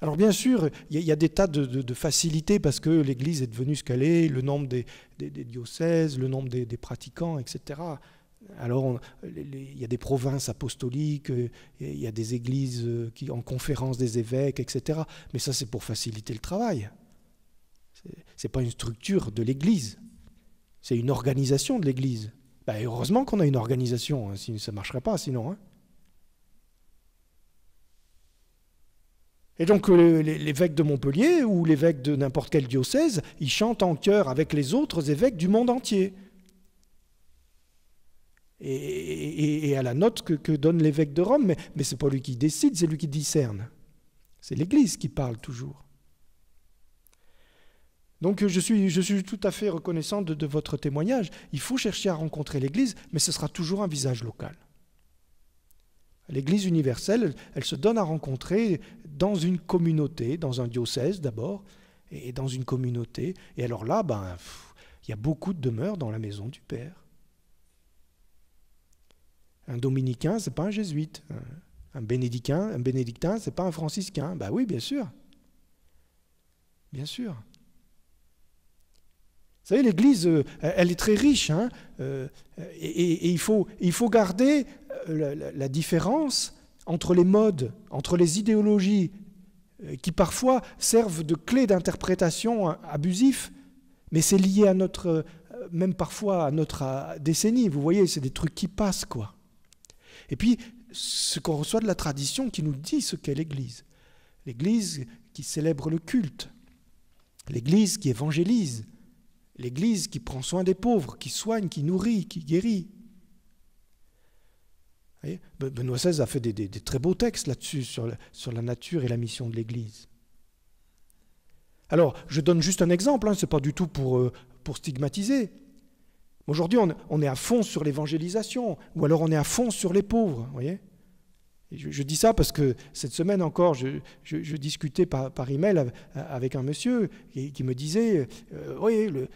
Alors bien sûr, il y, a des tas de, facilités parce que l'Église est devenue ce qu'elle est, le nombre des, diocèses, le nombre des, pratiquants, etc. Alors, il y a des provinces apostoliques, euh, il y a des églises euh, qui, en conférence des évêques, etc. Mais ça, c'est pour faciliter le travail. Ce n'est pas une structure de l'Église, c'est une organisation de l'Église. Ben, heureusement qu'on a une organisation, hein, sinon ça ne marcherait pas sinon. Hein. Et donc euh, l'évêque de Montpellier ou l'évêque de n'importe quel diocèse, il chante en chœur avec les autres évêques du monde entier. Et, à la note que, donne l'évêque de Rome, mais, ce n'est pas lui qui décide, c'est lui qui discerne. C'est l'Église qui parle toujours. Donc je suis, je suis tout à fait reconnaissant de, de votre témoignage. Il faut chercher à rencontrer l'Église, mais ce sera toujours un visage local. L'Église universelle, elle se donne à rencontrer dans une communauté, dans un diocèse d'abord, et dans une communauté. Et alors là, ben, il y a beaucoup de demeures dans la maison du Père. Un dominicain, c'est pas un jésuite. Un bénédictin, un bénédictin, c'est pas un franciscain. Ben oui, bien sûr. Bien sûr. Vous savez, l'Église, euh, elle est très riche, hein. euh, et, il, faut, il faut garder euh, la différence entre les modes, entre les idéologies euh, qui parfois servent de clés d'interprétation euh, abusif, mais c'est lié à notre, euh, même parfois à notre décennie. Vous voyez, c'est des trucs qui passent, quoi. Et puis, ce qu'on reçoit de la tradition qui nous dit ce qu'est l'Église. L'Église qui célèbre le culte, l'Église qui évangélise, l'Église qui prend soin des pauvres, qui soigne, qui nourrit, qui guérit, Benoît XVI a fait des, très beaux textes là-dessus, sur, la nature et la mission de l'Église. Alors, je donne juste un exemple, hein, ce n'est pas du tout pour, euh, stigmatiser. Aujourd'hui, on, est à fond sur l'évangélisation, ou alors on est à fond sur les pauvres, je, dis ça parce que cette semaine encore, je, discutais par, par, email avec un monsieur qui, me disait, euh,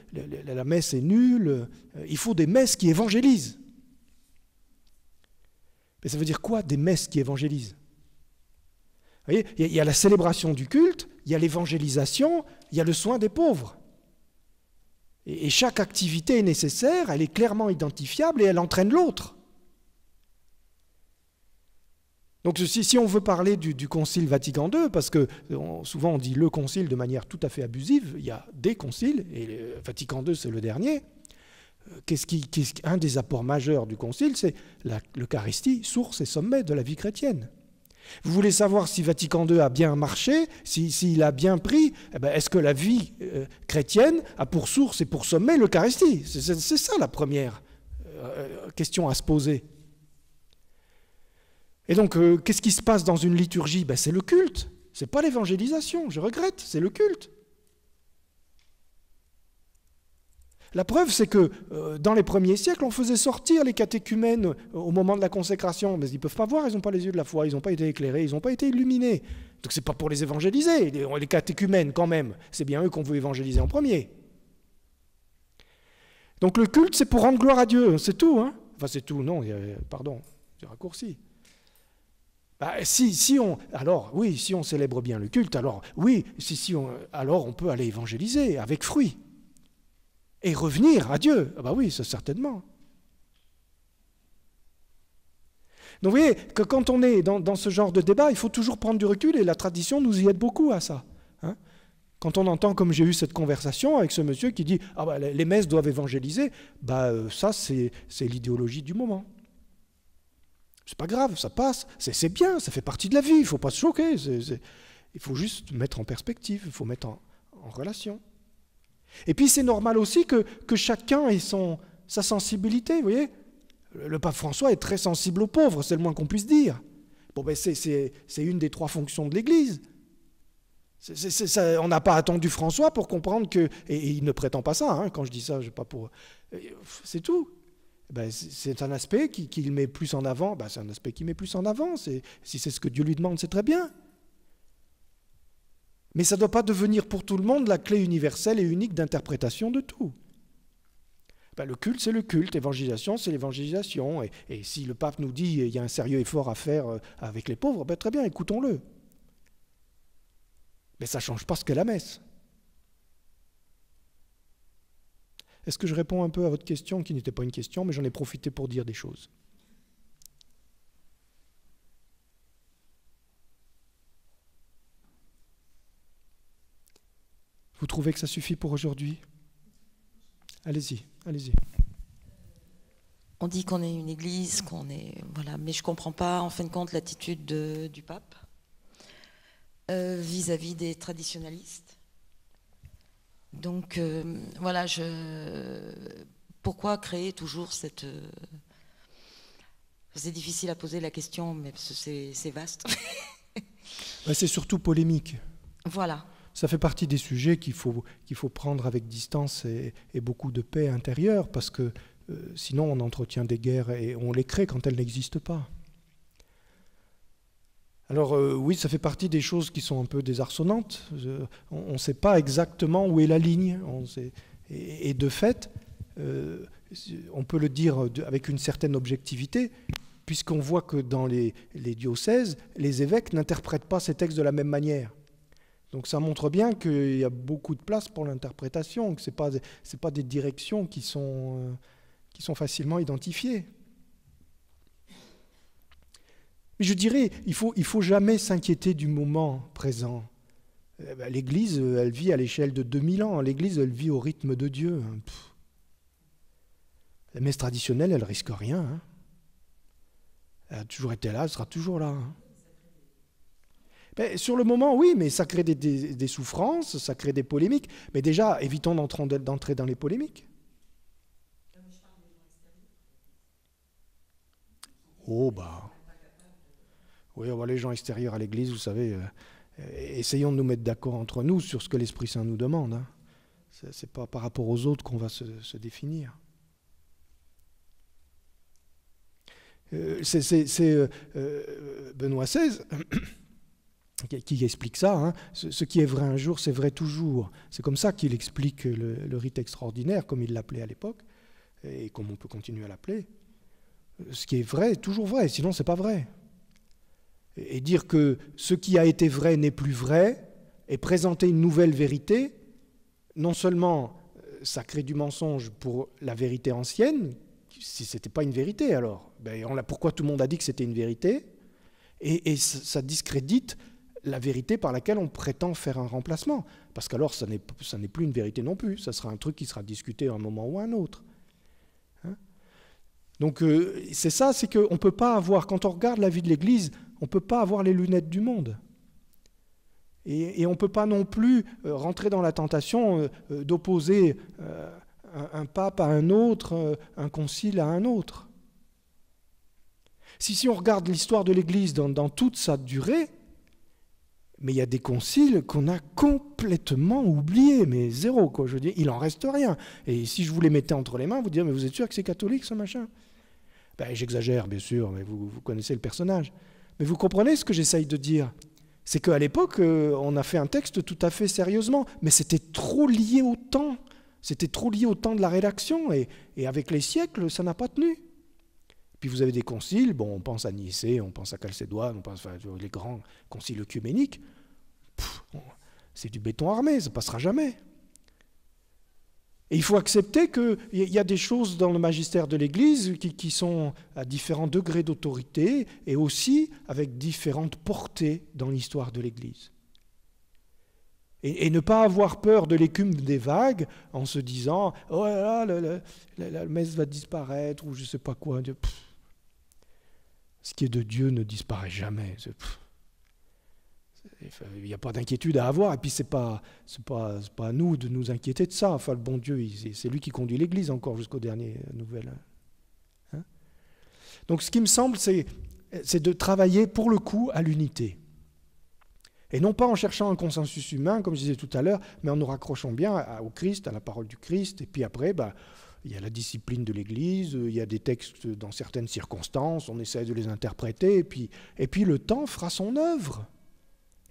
la messe est nulle, euh, il faut des messes qui évangélisent. Mais ça veut dire quoi des messes qui évangélisent Vous voyez, il y a la célébration du culte, il y a l'évangélisation, il y a le soin des pauvres. Et, chaque activité est nécessaire, elle est clairement identifiable et elle entraîne l'autre. Donc si, on veut parler du, Concile Vatican II, parce que souvent on dit le Concile de manière tout à fait abusive, il y a des conciles, et le Vatican II c'est le dernier, ce qui, un des apports majeurs du Concile, c'est l'Eucharistie, source et sommet de la vie chrétienne. Vous voulez savoir si Vatican II a bien marché, s'il si, a bien pris eh ben, Est-ce que la vie euh, chrétienne a pour source et pour sommet l'Eucharistie C'est ça la première euh, question à se poser. Et donc, euh, qu'est-ce qui se passe dans une liturgie ben, C'est le culte, c'est pas l'évangélisation, je regrette, c'est le culte. La preuve, c'est que euh, dans les premiers siècles, on faisait sortir les catéchumènes euh, au moment de la consécration. Mais ils ne peuvent pas voir, ils n'ont pas les yeux de la foi, ils n'ont pas été éclairés, ils n'ont pas été illuminés. Donc ce n'est pas pour les évangéliser, les, catéchumènes quand même. C'est bien eux qu'on veut évangéliser en premier. Donc le culte, c'est pour rendre gloire à Dieu, c'est tout. Hein enfin, c'est tout, non, pardon, c'est raccourci. Bah, si, si on, alors oui, si on célèbre bien le culte, alors oui, si, si on, alors on peut aller évangéliser avec fruit et revenir à Dieu. Ah bah oui, ça certainement. Donc vous voyez que quand on est dans, ce genre de débat, il faut toujours prendre du recul et la tradition nous y aide beaucoup à ça. Hein. quand on entend, comme j'ai eu cette conversation avec ce monsieur qui dit ah bah, les messes doivent évangéliser, bah euh, ça c'est l'idéologie du moment. C'est pas grave, ça passe, c'est bien, ça fait partie de la vie, il faut pas se choquer, il faut juste mettre en perspective, il faut mettre en, en relation. Et puis c'est normal aussi que, chacun ait son, sa sensibilité, vous voyez le, pape François est très sensible aux pauvres, c'est le moins qu'on puisse dire. Bon, ben c'est une des trois fonctions de l'Église. on n'a pas attendu François pour comprendre que, et, il ne prétend pas ça, hein, quand je dis ça, je pas pour... Euh, c'est tout. Ben, c'est un aspect qu'il ben, qui met plus en avant, c'est un aspect qu'il met plus en avant, si c'est ce que Dieu lui demande, c'est très bien. Mais ça ne doit pas devenir pour tout le monde la clé universelle et unique d'interprétation de tout. Ben, le culte, c'est le culte, l'évangélisation, c'est l'évangélisation. Et, si le pape nous dit qu'il y a un sérieux effort à faire euh, avec les pauvres, ben, très bien, écoutons-le. Mais ça ne change pas ce qu'est la messe. Est-ce que je réponds un peu à votre question, qui n'était pas une question, mais j'en ai profité pour dire des choses Vous trouvez que ça suffit pour aujourd'hui Allez-y, allez-y. On dit qu'on est une église, qu'on est voilà, mais je comprends pas en fin de compte l'attitude du pape euh, vis-à-vis des traditionalistes. Donc euh, voilà, je pourquoi créer toujours cette euh, c'est difficile à poser la question, mais c'est vaste. Bah, c'est surtout polémique. Voilà ça fait partie des sujets qu'il faut, qu'il faut prendre avec distance et, beaucoup de paix intérieure, parce que euh, sinon on entretient des guerres et on les crée quand elles n'existent pas. Alors euh, oui, ça fait partie des choses qui sont un peu désarçonnantes. Euh, on ne sait pas exactement où est la ligne. et, de fait, on peut le dire avec une certaine objectivité, puisqu'on voit que dans les diocèses, les évêques n'interprètent pas ces textes de la même manière. Donc ça montre bien qu'il y a beaucoup de place pour l'interprétation, que ce ne sont pas des directions qui sont, euh, qui sont facilement identifiées. Mais je dirais, il ne faut, il faut jamais s'inquiéter du moment présent. Eh ben, L'Église, elle vit à l'échelle de 2000 ans. L'Église, elle vit au rythme de Dieu. Hein. La messe traditionnelle, elle risque rien. Hein. Elle a toujours été là, elle sera toujours là. Hein. Ben, sur le moment, oui, mais ça crée des, souffrances, ça crée des polémiques. Mais déjà, évitons d'entrer dans les polémiques. Oh, bah. Oui, on voit les gens extérieurs à l'Église, vous savez, euh, essayons de nous mettre d'accord entre nous sur ce que l'Esprit Saint nous demande. Hein. Ce n'est pas par rapport aux autres qu'on va se, définir. Euh, c'est euh, Benoît XVI qui explique ça. Hein. Ce, qui est vrai un jour, c'est vrai toujours. C'est comme ça qu'il explique le, rite extraordinaire, comme il l'appelait à l'époque, et comme on peut continuer à l'appeler. Ce qui est vrai est toujours vrai, sinon c'est pas vrai. Et, dire que ce qui a été vrai n'est plus vrai, et présenter une nouvelle vérité, non seulement euh, ça crée du mensonge pour la vérité ancienne, si ce n'était pas une vérité alors, ben, pourquoi tout le monde a dit que c'était une vérité, et, ça discrédite la vérité par laquelle on prétend faire un remplacement. Parce qu'alors, ça n'est plus une vérité non plus, ça sera un truc qui sera discuté à un moment ou à un autre. Hein Donc euh, c'est ça, c'est qu'on ne peut pas avoir, quand on regarde la vie de l'Église, on ne peut pas avoir les lunettes du monde. Et, on ne peut pas non plus euh, rentrer dans la tentation euh, d'opposer un, pape à un autre, un concile à un autre. Si, si on regarde l'histoire de l'Église dans toute sa durée, mais il y a des conciles qu'on a complètement oubliés, mais zéro, quoi. Je veux dire, il n'en reste rien. Et si je vous les mettais entre les mains, vous diriez, mais vous êtes sûr que c'est catholique, ce machin ben, J'exagère, bien sûr, mais vous, connaissez le personnage. Mais vous comprenez ce que j'essaye de dire C'est qu'à l'époque, euh, on a fait un texte tout à fait sérieusement, mais c'était trop lié au temps. C'était trop lié au temps de la rédaction, et avec les siècles, ça n'a pas tenu. Puis vous avez des conciles, bon, on pense à Nicée, on pense à Chalcédoine, on pense à les grands conciles œcuméniques. C'est du béton armé, ça passera jamais. Et il faut accepter qu'il y a des choses dans le magistère de l'Église qui, sont à différents degrés d'autorité et aussi avec différentes portées dans l'histoire de l'Église. Et, ne pas avoir peur de l'écume des vagues en se disant Oh là là, la, messe va disparaître ou je ne sais pas quoi ce qui est de Dieu ne disparaît jamais. Il n'y a pas d'inquiétude à avoir. Et puis, ce n'est pas, pas à nous de nous inquiéter de ça. Enfin, le bon Dieu, c'est lui qui conduit l'Église encore jusqu'aux dernières euh, nouvelles. Hein. Hein? Donc, ce qui me semble, c'est de travailler pour le coup à l'unité. Et non pas en cherchant un consensus humain, comme je disais tout à l'heure, mais en nous raccrochant bien au Christ, à la parole du Christ. Et puis après, bah, il y a la discipline de l'Église, il y a des textes dans certaines circonstances, on essaie de les interpréter, et puis, et puis le temps fera son œuvre.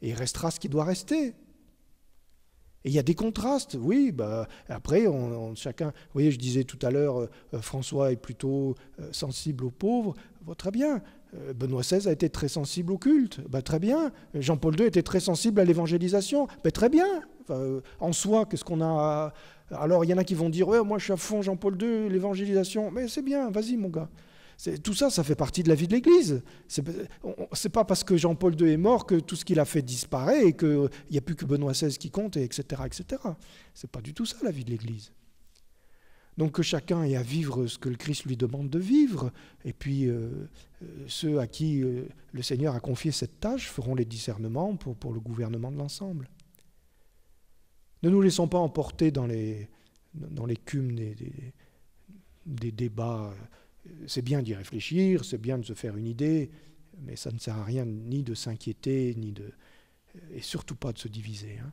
Et il restera ce qui doit rester. Et il y a des contrastes, oui. Bah, après, on, chacun. Vous voyez, je disais tout à l'heure, euh, François est plutôt euh, sensible aux pauvres. très bien. Euh, Benoît XVI a été très sensible au culte. Bah, très bien. Jean-Paul II était très sensible à l'évangélisation. Bah, très bien. Euh, en soi quest ce qu'on a. Alors il y en a qui vont dire ouais moi je suis à fond Jean-Paul II, l'évangélisation, mais c'est bien, vas-y mon gars. Tout ça, ça fait partie de la vie de l'Église. C'est pas parce que Jean-Paul II est mort que tout ce qu'il a fait disparaît et qu'il n'y a plus que Benoît XVI qui compte, etc. etc. C'est pas du tout ça la vie de l'Église. Donc que chacun ait à vivre ce que le Christ lui demande de vivre, et puis euh, euh, ceux à qui le Seigneur a confié cette tâche feront les discernements pour le gouvernement de l'ensemble. Ne nous laissons pas emporter dans les dans l'écume des, des, débats. C'est bien d'y réfléchir, c'est bien de se faire une idée, mais ça ne sert à rien ni de s'inquiéter, ni de et surtout pas de se diviser. Hein.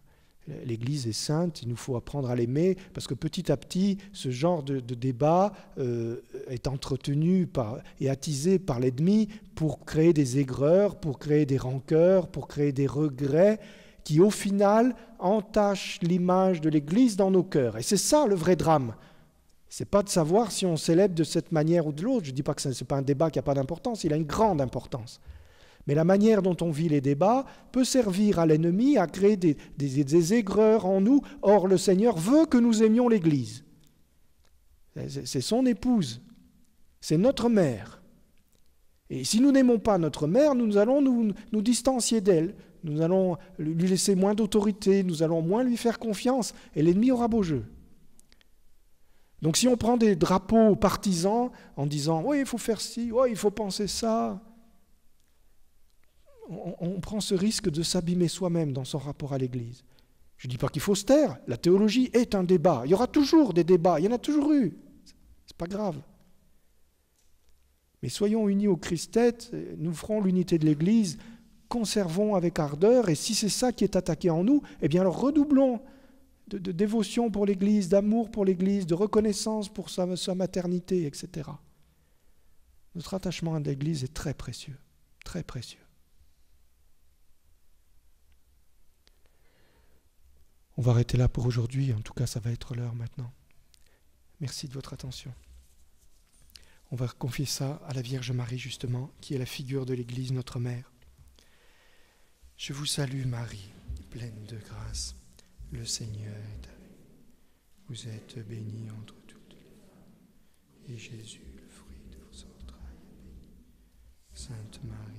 L'Église est sainte, il nous faut apprendre à l'aimer, parce que petit à petit, ce genre de, débat euh, est entretenu par, et attisé par l'ennemi pour créer des aigreurs, pour créer des rancœurs, pour créer des regrets qui au final entache l'image de l'Église dans nos cœurs. Et c'est ça le vrai drame. C'est pas de savoir si on célèbre de cette manière ou de l'autre. Je ne dis pas que ce n'est pas un débat qui n'a pas d'importance, il a une grande importance. Mais la manière dont on vit les débats peut servir à l'ennemi à créer des, des, aigreurs en nous. Or, le Seigneur veut que nous aimions l'Église. C'est son épouse, c'est notre mère. Et si nous n'aimons pas notre mère, nous allons nous, nous distancier d'elle nous allons lui laisser moins d'autorité, nous allons moins lui faire confiance, et l'ennemi aura beau jeu. Donc si on prend des drapeaux partisans en disant ⁇ Oui, il faut faire ci, oui, il faut penser ça on, prend ce risque de s'abîmer soi-même dans son rapport à l'Église. Je ne dis pas qu'il faut se taire, la théologie est un débat, il y aura toujours des débats, il y en a toujours eu, c'est pas grave. Mais soyons unis au Christ tête, nous ferons l'unité de l'Église conservons avec ardeur, et si c'est ça qui est attaqué en nous, eh bien alors redoublons de, dévotion pour l'Église, d'amour pour l'Église, de reconnaissance pour sa, sa maternité, etc. Notre attachement à l'Église est très précieux, très précieux. On va arrêter là pour aujourd'hui, en tout cas ça va être l'heure maintenant. Merci de votre attention. On va confier ça à la Vierge Marie justement, qui est la figure de l'Église, notre Mère. Je vous salue Marie, pleine de grâce. Le Seigneur est avec vous. Vous êtes bénie entre toutes les femmes. Et Jésus, le fruit de vos entrailles, est béni. Sainte Marie,